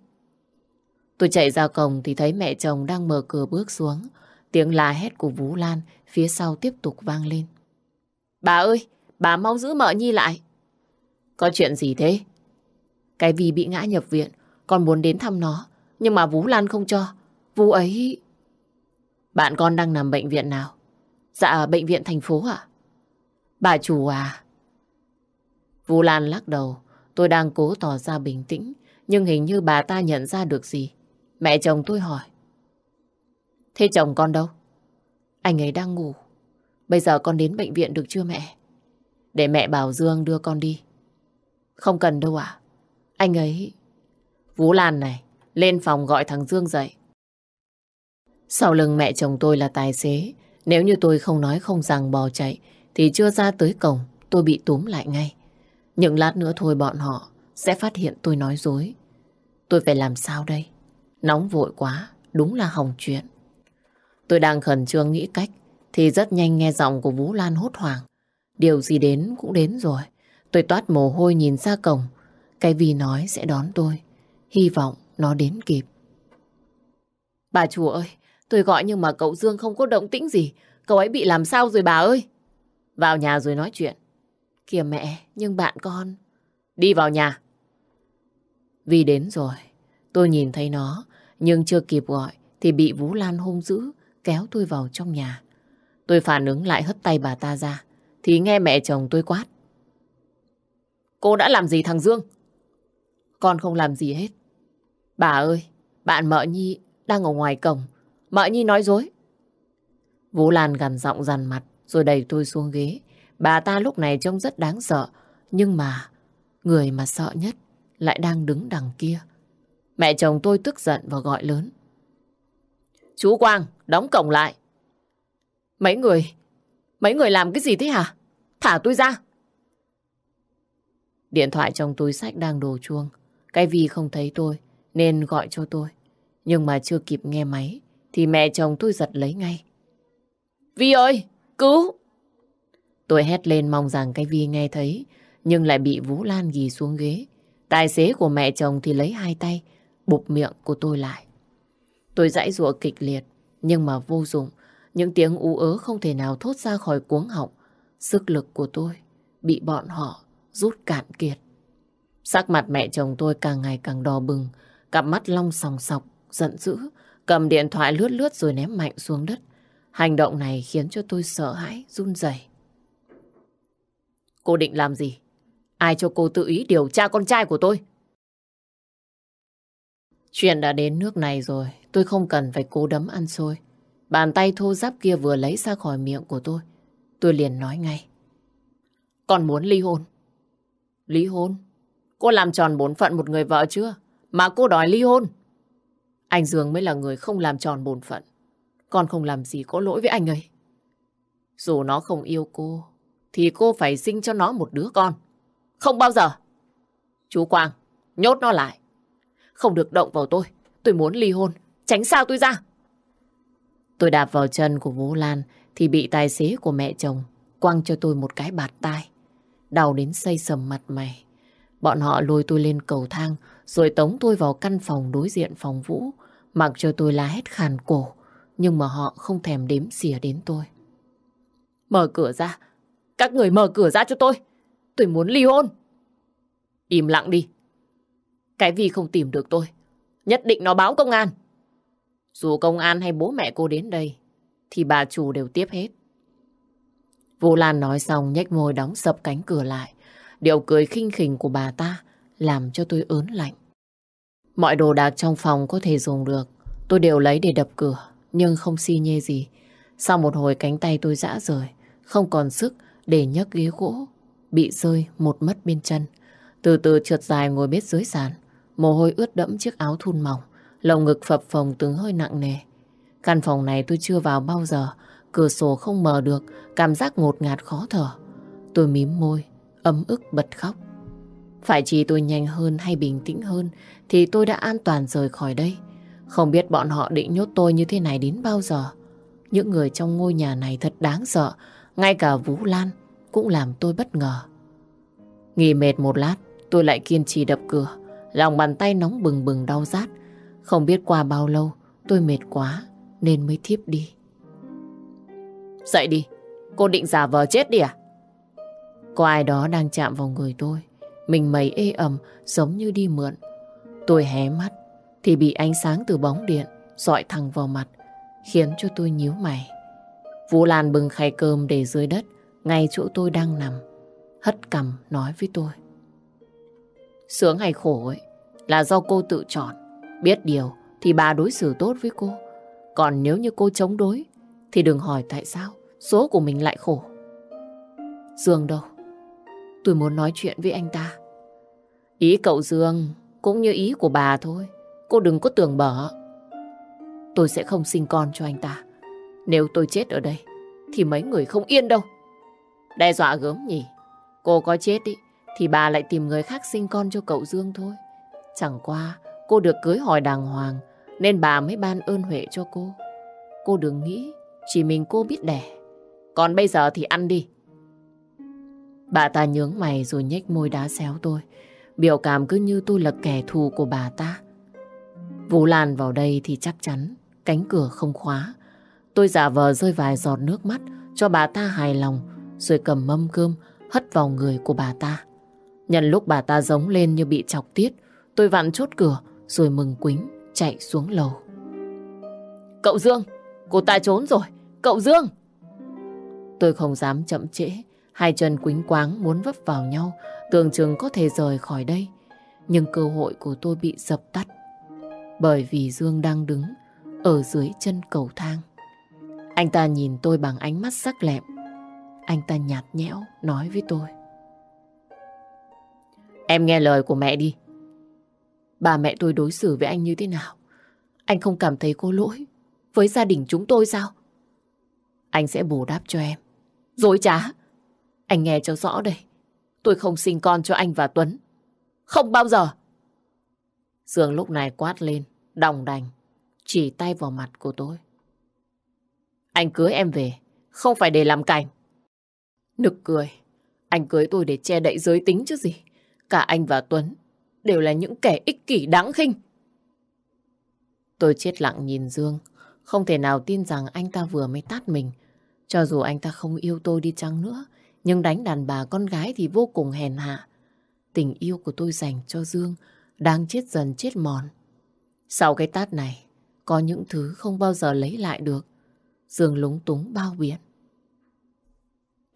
S1: Tôi chạy ra cổng thì thấy mẹ chồng đang mở cửa bước xuống. Tiếng la hét của Vũ Lan phía sau tiếp tục vang lên. Bà ơi! Bà mau giữ mợ nhi lại! Có chuyện gì thế? Cái vì bị ngã nhập viện, con muốn đến thăm nó. Nhưng mà Vũ Lan không cho. Vũ ấy... Bạn con đang nằm bệnh viện nào? Dạ, bệnh viện thành phố ạ. Bà chủ à? Vũ Lan lắc đầu, tôi đang cố tỏ ra bình tĩnh, nhưng hình như bà ta nhận ra được gì. Mẹ chồng tôi hỏi. Thế chồng con đâu? Anh ấy đang ngủ. Bây giờ con đến bệnh viện được chưa mẹ? Để mẹ bảo Dương đưa con đi. Không cần đâu ạ. À? Anh ấy... Vũ Lan này, lên phòng gọi thằng Dương dậy. Sau lưng mẹ chồng tôi là tài xế. Nếu như tôi không nói không rằng bò chạy, thì chưa ra tới cổng, tôi bị túm lại ngay. Những lát nữa thôi bọn họ sẽ phát hiện tôi nói dối. Tôi phải làm sao đây? Nóng vội quá, đúng là hỏng chuyện. Tôi đang khẩn trương nghĩ cách, thì rất nhanh nghe giọng của Vũ Lan hốt hoảng. Điều gì đến cũng đến rồi. Tôi toát mồ hôi nhìn ra cổng. Cái vì nói sẽ đón tôi. Hy vọng nó đến kịp. Bà chủ ơi, tôi gọi nhưng mà cậu Dương không có động tĩnh gì. Cậu ấy bị làm sao rồi bà ơi? Vào nhà rồi nói chuyện. Kìa mẹ, nhưng bạn con... Đi vào nhà. Vì đến rồi, tôi nhìn thấy nó, nhưng chưa kịp gọi thì bị Vũ Lan hôn giữ kéo tôi vào trong nhà. Tôi phản ứng lại hất tay bà ta ra, thì nghe mẹ chồng tôi quát. Cô đã làm gì thằng Dương? Con không làm gì hết. Bà ơi, bạn mợ Nhi đang ở ngoài cổng. Mợ Nhi nói dối. Vũ Lan gằn giọng dằn mặt rồi đẩy tôi xuống ghế. Bà ta lúc này trông rất đáng sợ, nhưng mà người mà sợ nhất lại đang đứng đằng kia. Mẹ chồng tôi tức giận và gọi lớn. Chú Quang, đóng cổng lại. Mấy người, mấy người làm cái gì thế hả? Thả tôi ra. Điện thoại trong túi sách đang đổ chuông. Cái vì không thấy tôi nên gọi cho tôi. Nhưng mà chưa kịp nghe máy thì mẹ chồng tôi giật lấy ngay. Vi ơi, cứu! Tôi hét lên mong rằng cái Vi nghe thấy nhưng lại bị Vũ Lan ghi xuống ghế. Tài xế của mẹ chồng thì lấy hai tay, bụp miệng của tôi lại. Tôi dãy giụa kịch liệt, nhưng mà vô dụng. Những tiếng ú ớ không thể nào thốt ra khỏi cuống họng. Sức lực của tôi bị bọn họ rút cạn kiệt. Sắc mặt mẹ chồng tôi càng ngày càng đỏ bừng, cặp mắt long sòng sọc, giận dữ, cầm điện thoại lướt lướt rồi ném mạnh xuống đất. Hành động này khiến cho tôi sợ hãi, run rẩy. Cô định làm gì? Ai cho cô tự ý điều tra con trai của tôi? Chuyện đã đến nước này rồi, tôi không cần phải cố đấm ăn xôi. Bàn tay thô giáp kia vừa lấy ra khỏi miệng của tôi. Tôi liền nói ngay. Còn muốn ly hôn. Ly hôn? Cô làm tròn bổn phận một người vợ chưa? Mà cô đòi ly hôn. Anh Dương mới là người không làm tròn bổn phận. Con không làm gì có lỗi với anh ấy. Dù nó không yêu cô, thì cô phải sinh cho nó một đứa con. Không bao giờ. Chú Quang, nhốt nó lại. Không được động vào tôi. Tôi muốn ly hôn. Tránh sao tôi ra. Tôi đạp vào chân của Vũ Lan thì bị tài xế của mẹ chồng quăng cho tôi một cái bạt tai. Đau đến xây sầm mặt mày. Bọn họ lôi tôi lên cầu thang rồi tống tôi vào căn phòng đối diện phòng Vũ mặc cho tôi la hết khàn cổ nhưng mà họ không thèm đếm xỉa đến tôi. Mở cửa ra. Các người mở cửa ra cho tôi. Tôi muốn ly hôn. Im lặng đi. Cái Vi không tìm được tôi. Nhất định nó báo công an. Dù công an hay bố mẹ cô đến đây, thì bà chủ đều tiếp hết. Vũ Lan nói xong nhếch môi đóng sập cánh cửa lại. điều cười khinh khỉnh của bà ta làm cho tôi ớn lạnh. Mọi đồ đạc trong phòng có thể dùng được. Tôi đều lấy để đập cửa, nhưng không si nhê gì. Sau một hồi cánh tay tôi dã rời, không còn sức để nhấc ghế gỗ bị rơi một mất bên chân. Từ từ trượt dài ngồi bếp dưới sàn, mồ hôi ướt đẫm chiếc áo thun mỏng, lồng ngực phập phồng từng hơi nặng nề. Căn phòng này tôi chưa vào bao giờ, cửa sổ không mở được, cảm giác ngột ngạt khó thở. Tôi mím môi, ấm ức bật khóc. Phải chỉ tôi nhanh hơn hay bình tĩnh hơn thì tôi đã an toàn rời khỏi đây. Không biết bọn họ định nhốt tôi như thế này đến bao giờ. Những người trong ngôi nhà này thật đáng sợ, ngay cả Vũ Lan cũng làm tôi bất ngờ. Nghỉ mệt một lát, tôi lại kiên trì đập cửa, lòng bàn tay nóng bừng bừng đau rát. Không biết qua bao lâu, tôi mệt quá nên mới thiếp đi. Dậy đi, cô định giả vờ chết đi à? Có ai đó đang chạm vào người tôi, mình mẩy ê ẩm giống như đi mượn. Tôi hé mắt thì bị ánh sáng từ bóng điện dọi thẳng vào mặt, khiến cho tôi nhíu mày. Vũ Lan bưng khay cơm để dưới đất, ngay chỗ tôi đang nằm, hất cằm nói với tôi. Sướng hay khổ ấy là do cô tự chọn, biết điều thì bà đối xử tốt với cô. Còn nếu như cô chống đối thì đừng hỏi tại sao số của mình lại khổ. Dương đâu? Tôi muốn nói chuyện với anh ta. Ý cậu Dương cũng như ý của bà thôi. Cô đừng có tưởng bở. Tôi sẽ không sinh con cho anh ta. Nếu tôi chết ở đây thì mấy người không yên đâu. Đe dọa gớm nhỉ? Cô có chết ý, thì bà lại tìm người khác sinh con cho cậu Dương thôi. Chẳng qua cô được cưới hỏi đàng hoàng nên bà mới ban ơn huệ cho cô. Cô đừng nghĩ chỉ mình cô biết đẻ. Còn bây giờ thì ăn đi. Bà ta nhướng mày rồi nhếch môi đá xéo tôi. Biểu cảm cứ như tôi là kẻ thù của bà ta. Vũ Lan vào đây thì chắc chắn cánh cửa không khóa. Tôi giả vờ rơi vài giọt nước mắt cho bà ta hài lòng rồi cầm mâm cơm hất vào người của bà ta. Nhân lúc bà ta giống lên như bị chọc tiết, tôi vặn chốt cửa rồi mừng quính chạy xuống lầu. Cậu Dương, cô ta trốn rồi, cậu Dương! Tôi không dám chậm trễ, hai chân quính quáng muốn vấp vào nhau, tưởng chừng có thể rời khỏi đây. Nhưng cơ hội của tôi bị dập tắt, bởi vì Dương đang đứng ở dưới chân cầu thang. Anh ta nhìn tôi bằng ánh mắt sắc lẹm, anh ta nhạt nhẽo nói với tôi. Em nghe lời của mẹ đi. Bà mẹ tôi đối xử với anh như thế nào? Anh không cảm thấy có lỗi với gia đình chúng tôi sao? Anh sẽ bù đáp cho em. Dối trá. Anh nghe cho rõ đây. Tôi không sinh con cho anh và Tuấn. Không bao giờ. Dương lúc này quát lên, đồng đành, chỉ tay vào mặt của tôi. Anh cưới em về, không phải để làm cảnh. Nực cười. Anh cưới tôi để che đậy giới tính chứ gì. Cả anh và Tuấn đều là những kẻ ích kỷ đáng khinh. Tôi chết lặng nhìn Dương. Không thể nào tin rằng anh ta vừa mới tát mình. Cho dù anh ta không yêu tôi đi chăng nữa, nhưng đánh đàn bà con gái thì vô cùng hèn hạ. Tình yêu của tôi dành cho Dương đang chết dần chết mòn. Sau cái tát này, có những thứ không bao giờ lấy lại được. Dương lúng túng bao biển.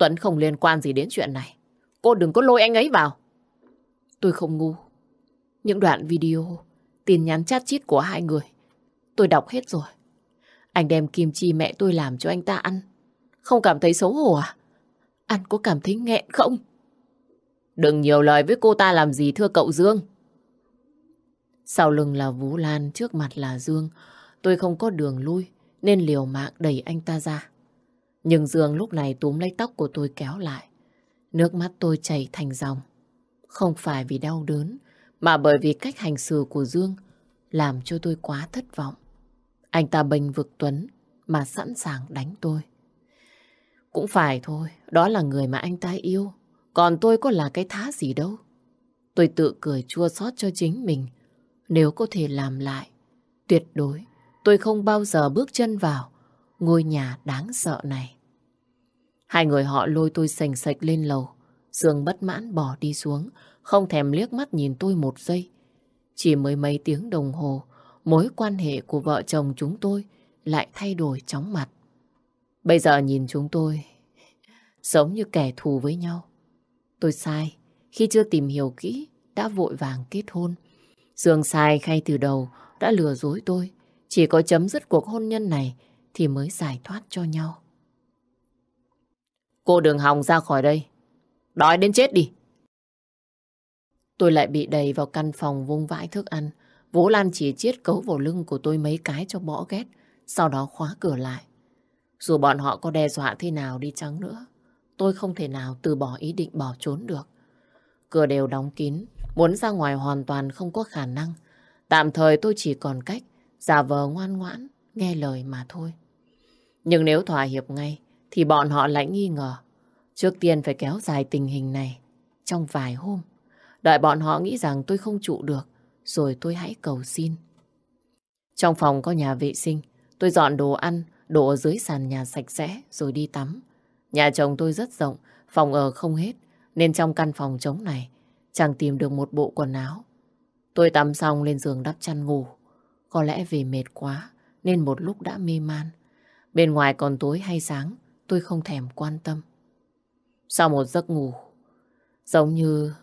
S1: Tuấn không liên quan gì đến chuyện này. Cô đừng có lôi anh ấy vào. Tôi không ngu. Những đoạn video, tin nhắn chat chít của hai người, tôi đọc hết rồi. Anh đem kim chi mẹ tôi làm cho anh ta ăn. Không cảm thấy xấu hổ à? Anh có cảm thấy nghẹn không? Đừng nhiều lời với cô ta làm gì thưa cậu Dương. Sau lưng là Vũ Lan, trước mặt là Dương. Tôi không có đường lui, nên liều mạng đẩy anh ta ra. Nhưng Dương lúc này túm lấy tóc của tôi kéo lại. Nước mắt tôi chảy thành dòng. Không phải vì đau đớn, mà bởi vì cách hành xử của Dương làm cho tôi quá thất vọng. Anh ta bình vực Tuấn mà sẵn sàng đánh tôi. Cũng phải thôi, đó là người mà anh ta yêu. Còn tôi có là cái thá gì đâu. Tôi tự cười chua xót cho chính mình. Nếu có thể làm lại, tuyệt đối tôi không bao giờ bước chân vào ngôi nhà đáng sợ này. Hai người họ lôi tôi sành sạch lên lầu. Dương bất mãn bỏ đi xuống, không thèm liếc mắt nhìn tôi một giây. Chỉ mới mấy tiếng đồng hồ, mối quan hệ của vợ chồng chúng tôi lại thay đổi chóng mặt. Bây giờ nhìn chúng tôi giống như kẻ thù với nhau. Tôi sai, khi chưa tìm hiểu kỹ, đã vội vàng kết hôn. Dương sai khay từ đầu, đã lừa dối tôi. Chỉ có chấm dứt cuộc hôn nhân này thì mới giải thoát cho nhau. Cô đừng hòng ra khỏi đây. Đói đến chết đi. Tôi lại bị đầy vào căn phòng vung vãi thức ăn. Vũ Lan chỉ chiết cấu vào lưng của tôi mấy cái cho bỏ ghét, sau đó khóa cửa lại. Dù bọn họ có đe dọa thế nào đi chăng nữa, tôi không thể nào từ bỏ ý định bỏ trốn được. Cửa đều đóng kín, muốn ra ngoài hoàn toàn không có khả năng. Tạm thời tôi chỉ còn cách giả vờ ngoan ngoãn, nghe lời mà thôi. Nhưng nếu thỏa hiệp ngay thì bọn họ lại nghi ngờ. Trước tiên phải kéo dài tình hình này trong vài hôm. Đợi bọn họ nghĩ rằng tôi không trụ được rồi tôi hãy cầu xin. Trong phòng có nhà vệ sinh, tôi dọn đồ ăn, đổ ở dưới sàn nhà sạch sẽ rồi đi tắm. Nhà chồng tôi rất rộng, phòng ở không hết nên trong căn phòng trống này chẳng tìm được một bộ quần áo. Tôi tắm xong lên giường đắp chăn ngủ. Có lẽ vì mệt quá nên một lúc đã mê man. Bên ngoài còn tối hay sáng, tôi không thèm quan tâm. Sau một giấc ngủ, giống như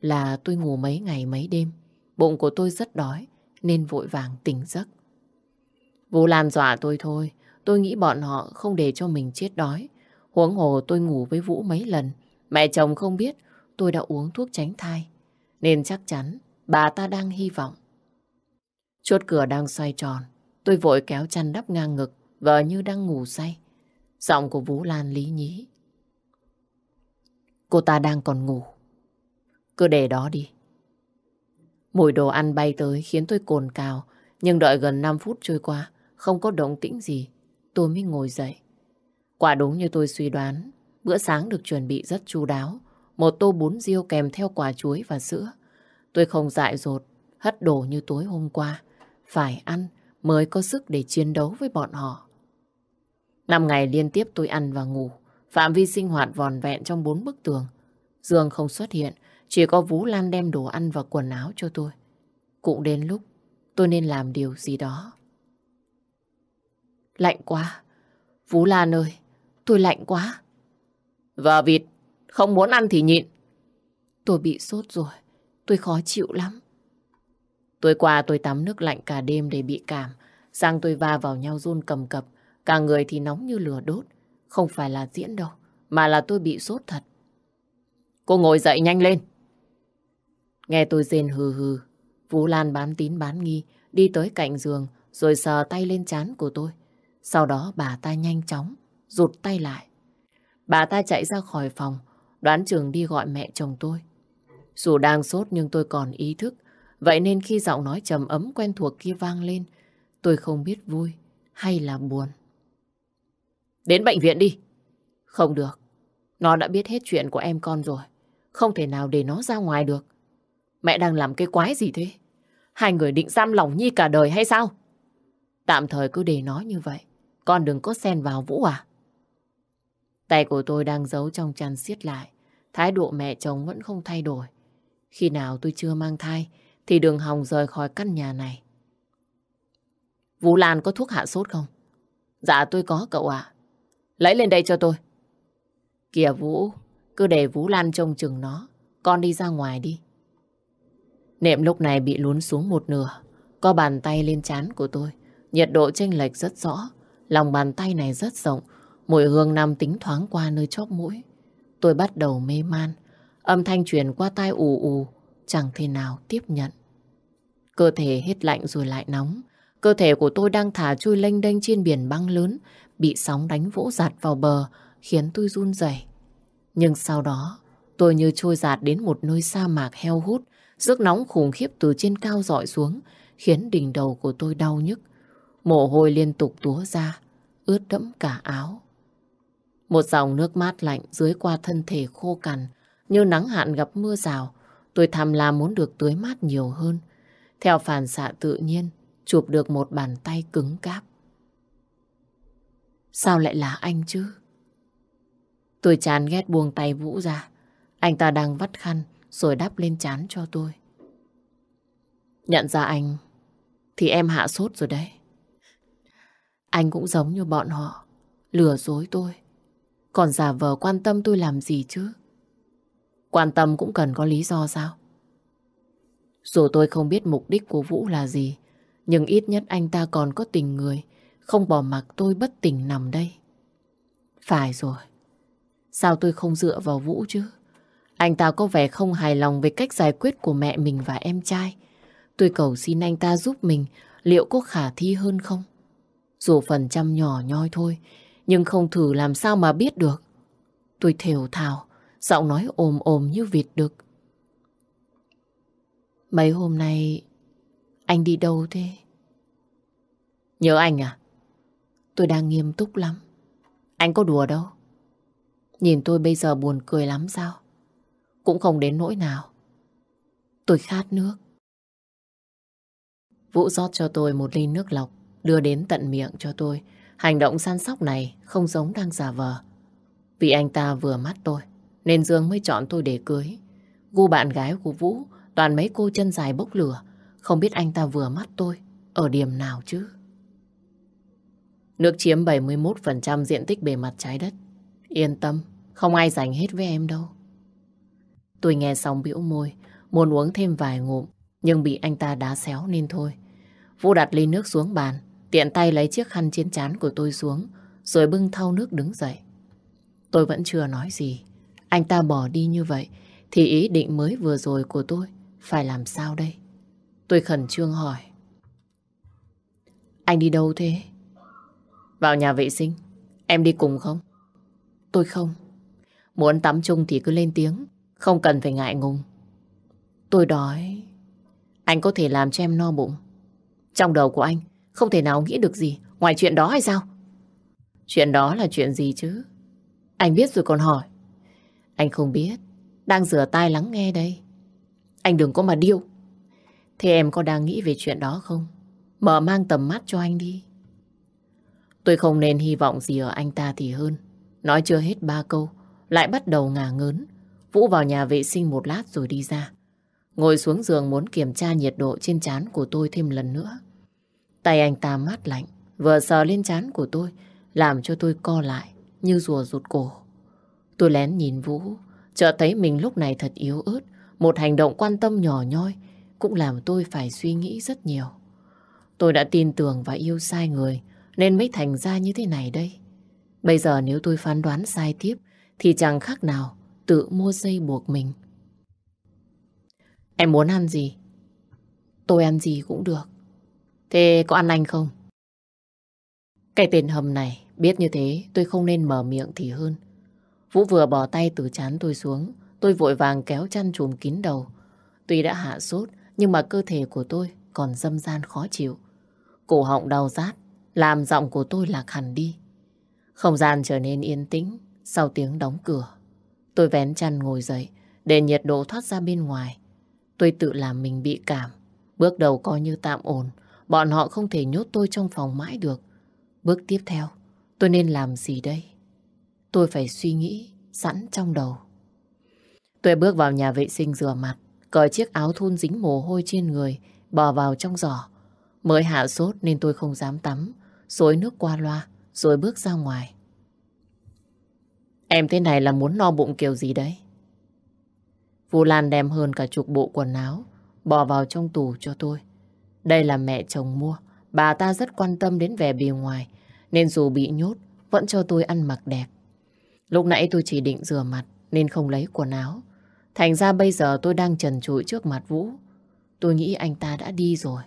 S1: là tôi ngủ mấy ngày mấy đêm, bụng của tôi rất đói nên vội vàng tỉnh giấc. Vũ Lan dọa tôi thôi, tôi nghĩ bọn họ không để cho mình chết đói. Huống hồ tôi ngủ với Vũ mấy lần, mẹ chồng không biết tôi đã uống thuốc tránh thai, nên chắc chắn bà ta đang hy vọng. Chốt cửa đang xoay tròn, tôi vội kéo chăn đắp ngang ngực, vợ như đang ngủ say. Giọng của Vũ Lan lý nhí. Cô ta đang còn ngủ. Cứ để đó đi. Mùi đồ ăn bay tới khiến tôi cồn cào, nhưng đợi gần 5 phút trôi qua, không có động tĩnh gì, tôi mới ngồi dậy. Quả đúng như tôi suy đoán, bữa sáng được chuẩn bị rất chu đáo, một tô bún riêu kèm theo quả chuối và sữa. Tôi không dại dột, hất đổ như tối hôm qua, phải ăn mới có sức để chiến đấu với bọn họ năm ngày liên tiếp tôi ăn và ngủ, phạm vi sinh hoạt vòn vẹn trong bốn bức tường. Dương không xuất hiện, chỉ có Vũ Lan đem đồ ăn và quần áo cho tôi. Cũng đến lúc tôi nên làm điều gì đó. Lạnh quá. Vũ Lan ơi, tôi lạnh quá. và vịt, không muốn ăn thì nhịn. Tôi bị sốt rồi, tôi khó chịu lắm. Tôi qua tôi tắm nước lạnh cả đêm để bị cảm. Sang tôi va vào nhau run cầm cập. Cả người thì nóng như lửa đốt. Không phải là diễn đâu, mà là tôi bị sốt thật. Cô ngồi dậy nhanh lên. Nghe tôi rên hừ hừ. Vũ Lan bán tín bán nghi, đi tới cạnh giường, rồi sờ tay lên chán của tôi. Sau đó bà ta nhanh chóng, rụt tay lại. Bà ta chạy ra khỏi phòng, đoán trường đi gọi mẹ chồng tôi. Dù đang sốt nhưng tôi còn ý thức, vậy nên khi giọng nói trầm ấm quen thuộc kia vang lên, tôi không biết vui hay là buồn. Đến bệnh viện đi. Không được. Nó đã biết hết chuyện của em con rồi. Không thể nào để nó ra ngoài được. Mẹ đang làm cái quái gì thế? Hai người định giam lòng Nhi cả đời hay sao? Tạm thời cứ để nó như vậy. Con đừng có xen vào Vũ à? Tay của tôi đang giấu trong chăn siết lại. Thái độ mẹ chồng vẫn không thay đổi. Khi nào tôi chưa mang thai thì đường hòng rời khỏi căn nhà này. Vũ Lan có thuốc hạ sốt không? Dạ tôi có cậu ạ. Lấy lên đây cho tôi. Kìa Vũ, cứ để Vũ Lan trông chừng nó. Con đi ra ngoài đi. Nệm lúc này bị lún xuống một nửa. Có bàn tay lên chán của tôi. Nhiệt độ chênh lệch rất rõ. Lòng bàn tay này rất rộng. Mùi hương nằm tính thoáng qua nơi chóp mũi. Tôi bắt đầu mê man. Âm thanh truyền qua tai ù ù. Chẳng thể nào tiếp nhận. Cơ thể hết lạnh rồi lại nóng. Cơ thể của tôi đang thả chui lênh đênh trên biển băng lớn bị sóng đánh vỗ giạt vào bờ khiến tôi run rẩy. Nhưng sau đó, tôi như trôi giạt đến một nơi sa mạc heo hút, Sức nóng khủng khiếp từ trên cao dọi xuống khiến đỉnh đầu của tôi đau nhức. Mồ hôi liên tục túa ra, ướt đẫm cả áo. Một dòng nước mát lạnh dưới qua thân thể khô cằn, như nắng hạn gặp mưa rào. Tôi tham lam muốn được tưới mát nhiều hơn. Theo phản xạ tự nhiên, chụp được một bàn tay cứng cáp. Sao lại là anh chứ? Tôi chán ghét buông tay Vũ ra. Anh ta đang vắt khăn rồi đắp lên chán cho tôi. Nhận ra anh thì em hạ sốt rồi đấy. Anh cũng giống như bọn họ, lừa dối tôi. Còn giả vờ quan tâm tôi làm gì chứ? Quan tâm cũng cần có lý do sao? Dù tôi không biết mục đích của Vũ là gì, nhưng ít nhất anh ta còn có tình người, không bỏ mặc tôi bất tỉnh nằm đây. Phải rồi. Sao tôi không dựa vào Vũ chứ? Anh ta có vẻ không hài lòng về cách giải quyết của mẹ mình và em trai. Tôi cầu xin anh ta giúp mình liệu có khả thi hơn không? Dù phần trăm nhỏ nhoi thôi, nhưng không thử làm sao mà biết được. Tôi thều thào, giọng nói ồm ồm như vịt đực. Mấy hôm nay, anh đi đâu thế? Nhớ anh à? Tôi đang nghiêm túc lắm. Anh có đùa đâu. Nhìn tôi bây giờ buồn cười lắm sao? Cũng không đến nỗi nào. Tôi khát nước. Vũ rót cho tôi một ly nước lọc, đưa đến tận miệng cho tôi. Hành động săn sóc này không giống đang giả vờ. Vì anh ta vừa mắt tôi, nên Dương mới chọn tôi để cưới. Gu bạn gái của Vũ toàn mấy cô chân dài bốc lửa, không biết anh ta vừa mắt tôi ở điểm nào chứ. Nước chiếm 71% diện tích bề mặt trái đất. Yên tâm, không ai giành hết với em đâu. Tôi nghe xong bĩu môi, muốn uống thêm vài ngụm, nhưng bị anh ta đá xéo nên thôi. Vũ đặt ly nước xuống bàn, tiện tay lấy chiếc khăn trên chán của tôi xuống, rồi bưng thau nước đứng dậy. Tôi vẫn chưa nói gì. Anh ta bỏ đi như vậy, thì ý định mới vừa rồi của tôi phải làm sao đây? Tôi khẩn trương hỏi. Anh đi đâu thế? Vào nhà vệ sinh, em đi cùng không? Tôi không. Muốn tắm chung thì cứ lên tiếng, không cần phải ngại ngùng. Tôi đói. Anh có thể làm cho em no bụng. Trong đầu của anh không thể nào nghĩ được gì ngoài chuyện đó hay sao? Chuyện đó là chuyện gì chứ? Anh biết rồi còn hỏi. Anh không biết, đang rửa tai lắng nghe đây. Anh đừng có mà điêu. Thế em có đang nghĩ về chuyện đó không? Mở mang tầm mắt cho anh đi. Tôi không nên hy vọng gì ở anh ta thì hơn. Nói chưa hết ba câu, lại bắt đầu ngả ngớn. Vũ vào nhà vệ sinh một lát rồi đi ra. Ngồi xuống giường muốn kiểm tra nhiệt độ trên chán của tôi thêm lần nữa. Tay anh ta mát lạnh, vừa sờ lên chán của tôi, làm cho tôi co lại, như rùa rụt cổ. Tôi lén nhìn Vũ, chợt thấy mình lúc này thật yếu ớt. Một hành động quan tâm nhỏ nhoi cũng làm tôi phải suy nghĩ rất nhiều. Tôi đã tin tưởng và yêu sai người, nên mới thành ra như thế này đây. Bây giờ nếu tôi phán đoán sai tiếp thì chẳng khác nào tự mua dây buộc mình. Em muốn ăn gì? Tôi ăn gì cũng được. Thế có ăn anh không? Cái tiền hầm này, biết như thế tôi không nên mở miệng thì hơn. Vũ vừa bỏ tay từ chán tôi xuống, tôi vội vàng kéo chăn trùm kín đầu. Tuy đã hạ sốt, nhưng mà cơ thể của tôi còn dâm gian khó chịu. Cổ họng đau rát, làm giọng của tôi lạc hẳn đi. Không gian trở nên yên tĩnh sau tiếng đóng cửa. Tôi vén chăn ngồi dậy để nhiệt độ thoát ra bên ngoài. Tôi tự làm mình bị cảm. Bước đầu coi như tạm ổn. Bọn họ không thể nhốt tôi trong phòng mãi được. Bước tiếp theo, tôi nên làm gì đây? Tôi phải suy nghĩ sẵn trong đầu. Tôi bước vào nhà vệ sinh rửa mặt, cởi chiếc áo thun dính mồ hôi trên người, bò vào trong giỏ. Mới hạ sốt nên tôi không dám tắm rối nước qua loa, rồi bước ra ngoài. Em thế này là muốn no bụng kiểu gì đấy? Vũ Lan đem hơn cả chục bộ quần áo, bỏ vào trong tủ cho tôi. Đây là mẹ chồng mua, bà ta rất quan tâm đến vẻ bề ngoài, nên dù bị nhốt, vẫn cho tôi ăn mặc đẹp. Lúc nãy tôi chỉ định rửa mặt, nên không lấy quần áo. Thành ra bây giờ tôi đang trần trụi trước mặt Vũ. Tôi nghĩ anh ta đã đi rồi,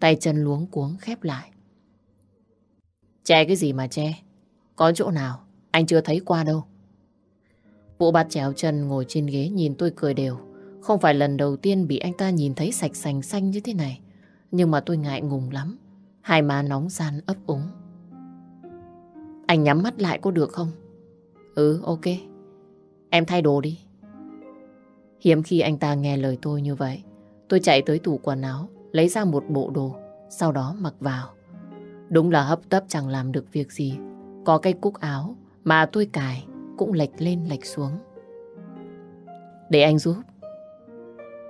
S1: tay chân luống cuống khép lại. Che cái gì mà che? Có chỗ nào anh chưa thấy qua đâu. Vụ bắt chéo chân ngồi trên ghế nhìn tôi cười đều. Không phải lần đầu tiên bị anh ta nhìn thấy sạch sành xanh như thế này. Nhưng mà tôi ngại ngùng lắm. Hai má nóng gian ấp úng. Anh nhắm mắt lại có được không? Ừ, ok. Em thay đồ đi. Hiếm khi anh ta nghe lời tôi như vậy. Tôi chạy tới tủ quần áo, lấy ra một bộ đồ, sau đó mặc vào. Đúng là hấp tấp chẳng làm được việc gì. Có cái cúc áo mà tôi cài cũng lệch lên lệch xuống. Để anh giúp.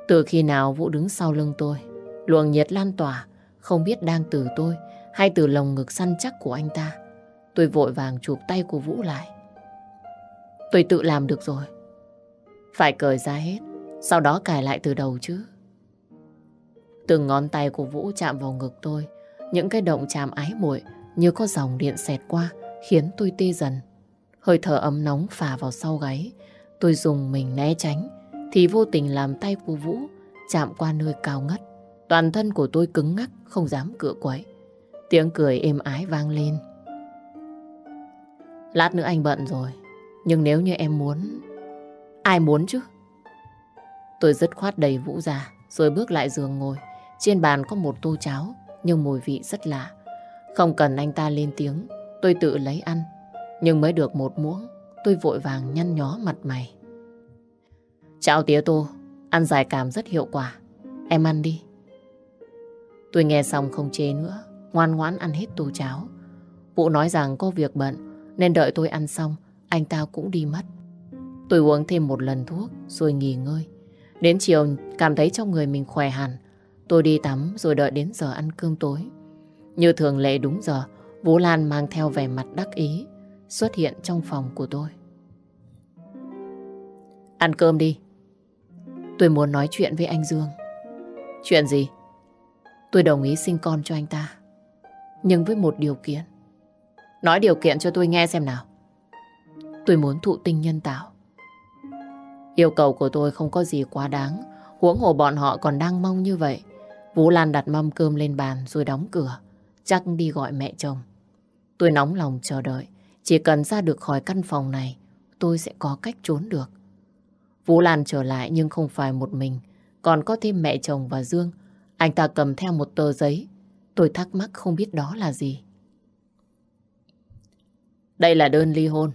S1: Từ khi nào Vũ đứng sau lưng tôi, luồng nhiệt lan tỏa, không biết đang từ tôi hay từ lồng ngực săn chắc của anh ta. Tôi vội vàng chụp tay của Vũ lại. Tôi tự làm được rồi. Phải cởi ra hết, sau đó cài lại từ đầu chứ. Từng ngón tay của Vũ chạm vào ngực tôi, những cái động chạm ái muội như có dòng điện xẹt qua khiến tôi tê dần. Hơi thở ấm nóng phả vào sau gáy. Tôi dùng mình né tránh thì vô tình làm tay của Vũ chạm qua nơi cao ngất. Toàn thân của tôi cứng ngắc không dám cựa quậy. Tiếng cười êm ái vang lên. Lát nữa anh bận rồi. Nhưng nếu như em muốn... Ai muốn chứ? Tôi dứt khoát đầy Vũ ra rồi bước lại giường ngồi. Trên bàn có một tô cháo nhưng mùi vị rất lạ. Không cần anh ta lên tiếng, tôi tự lấy ăn. Nhưng mới được một muỗng, tôi vội vàng nhăn nhó mặt mày. Chào tía tô, ăn dài cảm rất hiệu quả. Em ăn đi. Tôi nghe xong không chê nữa, ngoan ngoãn ăn hết tô cháo. Vụ nói rằng có việc bận, nên đợi tôi ăn xong, anh ta cũng đi mất. Tôi uống thêm một lần thuốc rồi nghỉ ngơi. Đến chiều cảm thấy trong người mình khỏe hẳn, Tôi đi tắm rồi đợi đến giờ ăn cơm tối. Như thường lệ đúng giờ, Vũ Lan mang theo vẻ mặt đắc ý, xuất hiện trong phòng của tôi. Ăn cơm đi. Tôi muốn nói chuyện với anh Dương. Chuyện gì? Tôi đồng ý sinh con cho anh ta. Nhưng với một điều kiện. Nói điều kiện cho tôi nghe xem nào. Tôi muốn thụ tinh nhân tạo. Yêu cầu của tôi không có gì quá đáng. Huống hồ bọn họ còn đang mong như vậy. Vũ Lan đặt mâm cơm lên bàn rồi đóng cửa, chắc đi gọi mẹ chồng. Tôi nóng lòng chờ đợi, chỉ cần ra được khỏi căn phòng này, tôi sẽ có cách trốn được. Vũ Lan trở lại nhưng không phải một mình, còn có thêm mẹ chồng và Dương. Anh ta cầm theo một tờ giấy, tôi thắc mắc không biết đó là gì. Đây là đơn ly hôn,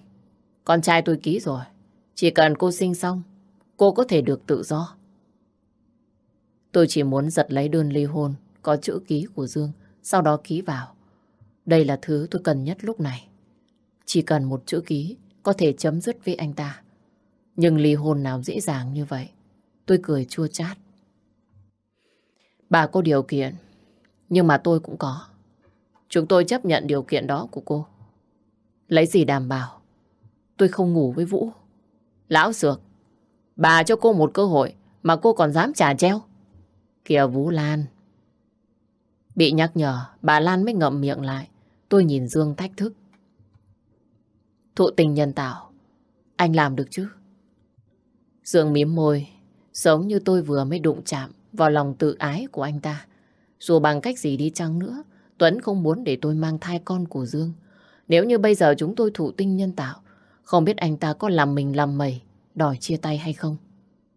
S1: con trai tôi ký rồi, chỉ cần cô sinh xong, cô có thể được tự do. Tôi chỉ muốn giật lấy đơn ly hôn có chữ ký của Dương, sau đó ký vào. Đây là thứ tôi cần nhất lúc này. Chỉ cần một chữ ký có thể chấm dứt với anh ta. Nhưng ly hôn nào dễ dàng như vậy. Tôi cười chua chát. Bà có điều kiện, nhưng mà tôi cũng có. Chúng tôi chấp nhận điều kiện đó của cô. Lấy gì đảm bảo? Tôi không ngủ với Vũ. Lão Sược, bà cho cô một cơ hội mà cô còn dám trả treo. Kìa Vũ Lan. Bị nhắc nhở, bà Lan mới ngậm miệng lại. Tôi nhìn Dương thách thức. Thụ tình nhân tạo, anh làm được chứ? Dương mím môi, giống như tôi vừa mới đụng chạm vào lòng tự ái của anh ta. Dù bằng cách gì đi chăng nữa, Tuấn không muốn để tôi mang thai con của Dương. Nếu như bây giờ chúng tôi thụ tinh nhân tạo, không biết anh ta có làm mình làm mẩy, đòi chia tay hay không.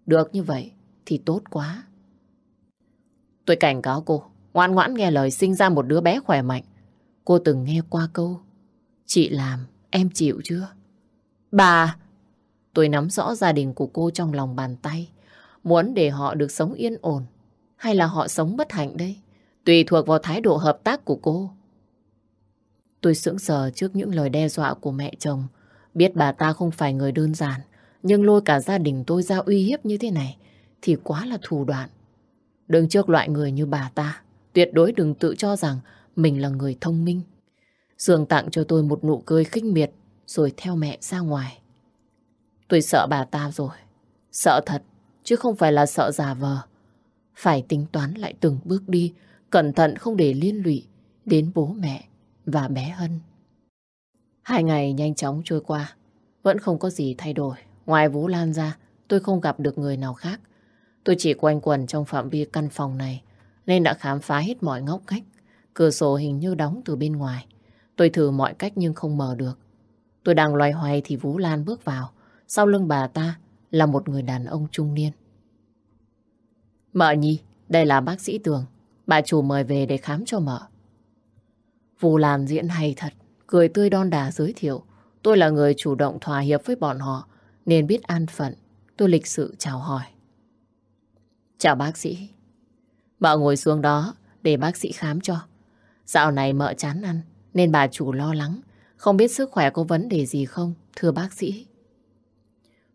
S1: Được như vậy thì tốt quá. Tôi cảnh cáo cô, ngoan ngoãn nghe lời sinh ra một đứa bé khỏe mạnh. Cô từng nghe qua câu, chị làm, em chịu chưa? Bà, tôi nắm rõ gia đình của cô trong lòng bàn tay, muốn để họ được sống yên ổn, hay là họ sống bất hạnh đây? Tùy thuộc vào thái độ hợp tác của cô. Tôi sững sờ trước những lời đe dọa của mẹ chồng, biết bà ta không phải người đơn giản, nhưng lôi cả gia đình tôi ra uy hiếp như thế này thì quá là thủ đoạn. Đứng trước loại người như bà ta, tuyệt đối đừng tự cho rằng mình là người thông minh. Sương tặng cho tôi một nụ cười khinh miệt rồi theo mẹ ra ngoài. Tôi sợ bà ta rồi. Sợ thật, chứ không phải là sợ giả vờ. Phải tính toán lại từng bước đi, cẩn thận không để liên lụy đến bố mẹ và bé Hân. Hai ngày nhanh chóng trôi qua, vẫn không có gì thay đổi. Ngoài Vũ Lan ra, tôi không gặp được người nào khác. Tôi chỉ quanh quẩn trong phạm vi căn phòng này nên đã khám phá hết mọi ngóc cách. Cửa sổ hình như đóng từ bên ngoài. Tôi thử mọi cách nhưng không mở được. Tôi đang loay hoay thì Vũ Lan bước vào. Sau lưng bà ta là một người đàn ông trung niên. Mợ nhi, đây là bác sĩ Tường. Bà chủ mời về để khám cho mợ. Vũ Lan diễn hay thật. Cười tươi đon đà giới thiệu. Tôi là người chủ động thỏa hiệp với bọn họ nên biết an phận. Tôi lịch sự chào hỏi. Chào bác sĩ. Mợ ngồi xuống đó để bác sĩ khám cho. Dạo này mợ chán ăn nên bà chủ lo lắng. Không biết sức khỏe có vấn đề gì không, thưa bác sĩ.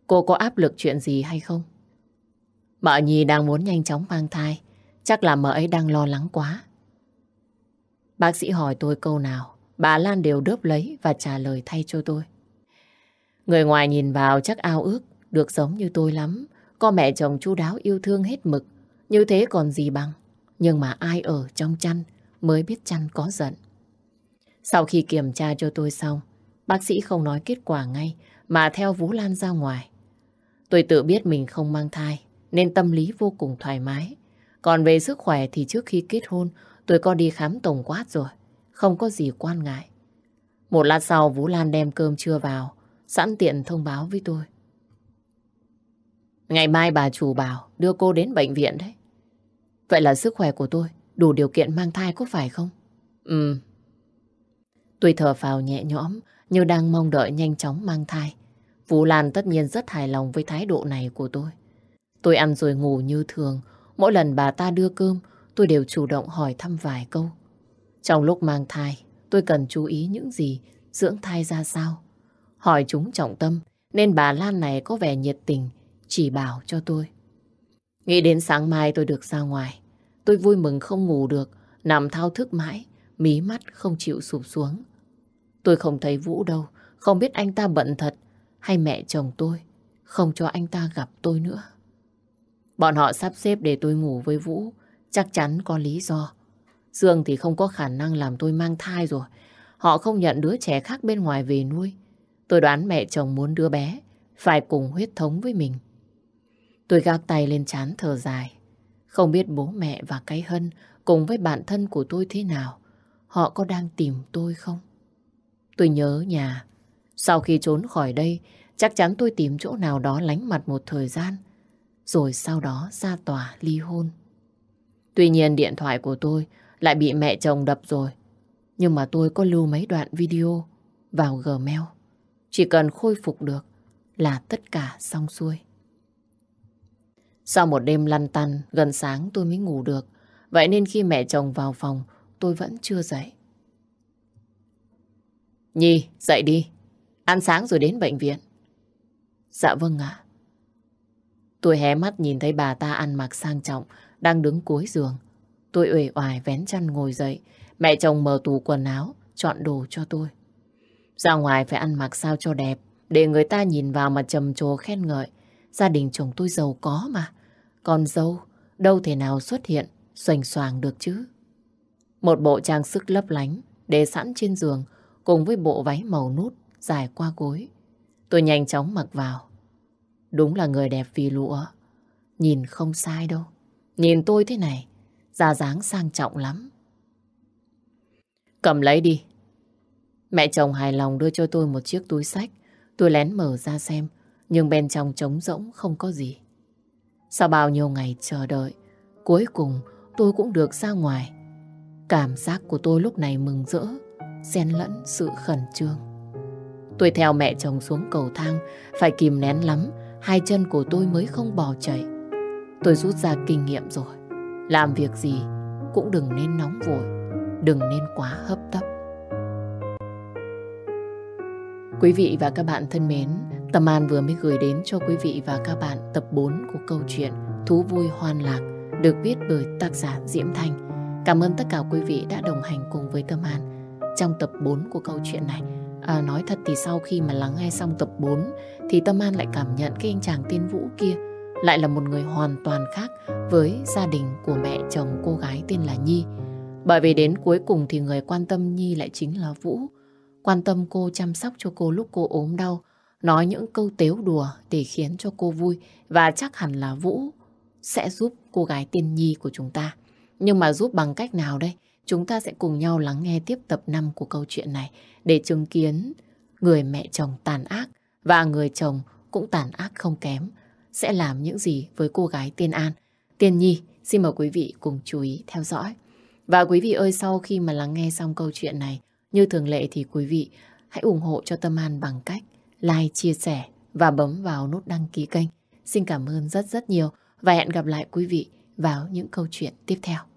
S1: Cô có áp lực chuyện gì hay không? Mợ nhì đang muốn nhanh chóng mang thai. Chắc là mợ ấy đang lo lắng quá. Bác sĩ hỏi tôi câu nào, bà Lan đều đớp lấy và trả lời thay cho tôi. Người ngoài nhìn vào chắc ao ước, được giống như tôi lắm. Có mẹ chồng chu đáo yêu thương hết mực, như thế còn gì bằng. Nhưng mà ai ở trong chăn mới biết chăn có giận. Sau khi kiểm tra cho tôi xong, bác sĩ không nói kết quả ngay mà theo Vũ Lan ra ngoài. Tôi tự biết mình không mang thai nên tâm lý vô cùng thoải mái. Còn về sức khỏe thì trước khi kết hôn tôi có đi khám tổng quát rồi, không có gì quan ngại. Một lát sau Vũ Lan đem cơm trưa vào, sẵn tiện thông báo với tôi. Ngày mai bà chủ bảo đưa cô đến bệnh viện đấy. Vậy là sức khỏe của tôi đủ điều kiện mang thai có phải không? Ừ. Tôi thở phào nhẹ nhõm như đang mong đợi nhanh chóng mang thai. Vũ Lan tất nhiên rất hài lòng với thái độ này của tôi. Tôi ăn rồi ngủ như thường. Mỗi lần bà ta đưa cơm, tôi đều chủ động hỏi thăm vài câu. Trong lúc mang thai, tôi cần chú ý những gì, dưỡng thai ra sao. Hỏi chúng trọng tâm, nên bà Lan này có vẻ nhiệt tình, chỉ bảo cho tôi. Nghĩ đến sáng mai tôi được ra ngoài, tôi vui mừng không ngủ được, nằm thao thức mãi, mí mắt không chịu sụp xuống. Tôi không thấy Vũ đâu, không biết anh ta bận thật hay mẹ chồng tôi không cho anh ta gặp tôi nữa. Bọn họ sắp xếp để tôi ngủ với Vũ, chắc chắn có lý do. Dương thì không có khả năng làm tôi mang thai rồi, họ không nhận đứa trẻ khác bên ngoài về nuôi. Tôi đoán mẹ chồng muốn đứa bé phải cùng huyết thống với mình. Tôi gác tay lên chán thở dài. Không biết bố mẹ và cái hân cùng với bạn thân của tôi thế nào. Họ có đang tìm tôi không? Tôi nhớ nhà. Sau khi trốn khỏi đây, chắc chắn tôi tìm chỗ nào đó lánh mặt một thời gian. Rồi sau đó ra tòa ly hôn. Tuy nhiên điện thoại của tôi lại bị mẹ chồng đập rồi. Nhưng mà tôi có lưu mấy đoạn video vào Gmail. Chỉ cần khôi phục được là tất cả xong xuôi. Sau một đêm lăn tăn, gần sáng tôi mới ngủ được. Vậy nên khi mẹ chồng vào phòng, tôi vẫn chưa dậy. Nhi, dậy đi. Ăn sáng rồi đến bệnh viện. Dạ vâng ạ. Tôi hé mắt nhìn thấy bà ta ăn mặc sang trọng, đang đứng cuối giường. Tôi uể oải vén chăn ngồi dậy. Mẹ chồng mở tủ quần áo, chọn đồ cho tôi. Ra ngoài phải ăn mặc sao cho đẹp, để người ta nhìn vào mà trầm trồ khen ngợi. Gia đình chồng tôi giàu có mà. Còn dâu, đâu thể nào xuất hiện, xoành xoàng được chứ. Một bộ trang sức lấp lánh, để sẵn trên giường, cùng với bộ váy màu nút dài qua gối. Tôi nhanh chóng mặc vào. Đúng là người đẹp vì lụa. Nhìn không sai đâu. Nhìn tôi thế này, da dáng sang trọng lắm. Cầm lấy đi. Mẹ chồng hài lòng đưa cho tôi một chiếc túi sách. Tôi lén mở ra xem nhưng bên trong trống rỗng không có gì. Sau bao nhiêu ngày chờ đợi, cuối cùng tôi cũng được ra ngoài. Cảm giác của tôi lúc này mừng rỡ, xen lẫn sự khẩn trương. Tôi theo mẹ chồng xuống cầu thang, phải kìm nén lắm, hai chân của tôi mới không bò chảy. Tôi rút ra kinh nghiệm rồi, làm việc gì cũng đừng nên nóng vội, đừng nên quá hấp tấp. Quý vị và các bạn thân mến, Tâm An vừa mới gửi đến cho quý vị và các bạn tập 4 của câu chuyện Thú vui hoan lạc được viết bởi tác giả Diễm Thanh. Cảm ơn tất cả quý vị đã đồng hành cùng với Tâm An trong tập 4 của câu chuyện này. À, nói thật thì sau khi mà lắng nghe xong tập 4 thì Tâm An lại cảm nhận cái anh chàng tiên Vũ kia lại là một người hoàn toàn khác với gia đình của mẹ chồng cô gái tên là Nhi. Bởi vì đến cuối cùng thì người quan tâm Nhi lại chính là Vũ. Quan tâm cô chăm sóc cho cô lúc cô ốm đau, Nói những câu tếu đùa để khiến cho cô vui và chắc hẳn là Vũ sẽ giúp cô gái tiên nhi của chúng ta. Nhưng mà giúp bằng cách nào đây? Chúng ta sẽ cùng nhau lắng nghe tiếp tập 5 của câu chuyện này để chứng kiến người mẹ chồng tàn ác và người chồng cũng tàn ác không kém sẽ làm những gì với cô gái Tiên An. Tiên Nhi, xin mời quý vị cùng chú ý theo dõi. Và quý vị ơi, sau khi mà lắng nghe xong câu chuyện này, như thường lệ thì quý vị hãy ủng hộ cho Tâm An bằng cách like, chia sẻ và bấm vào nút đăng ký kênh. Xin cảm ơn rất rất nhiều và hẹn gặp lại quý vị vào những câu chuyện tiếp theo.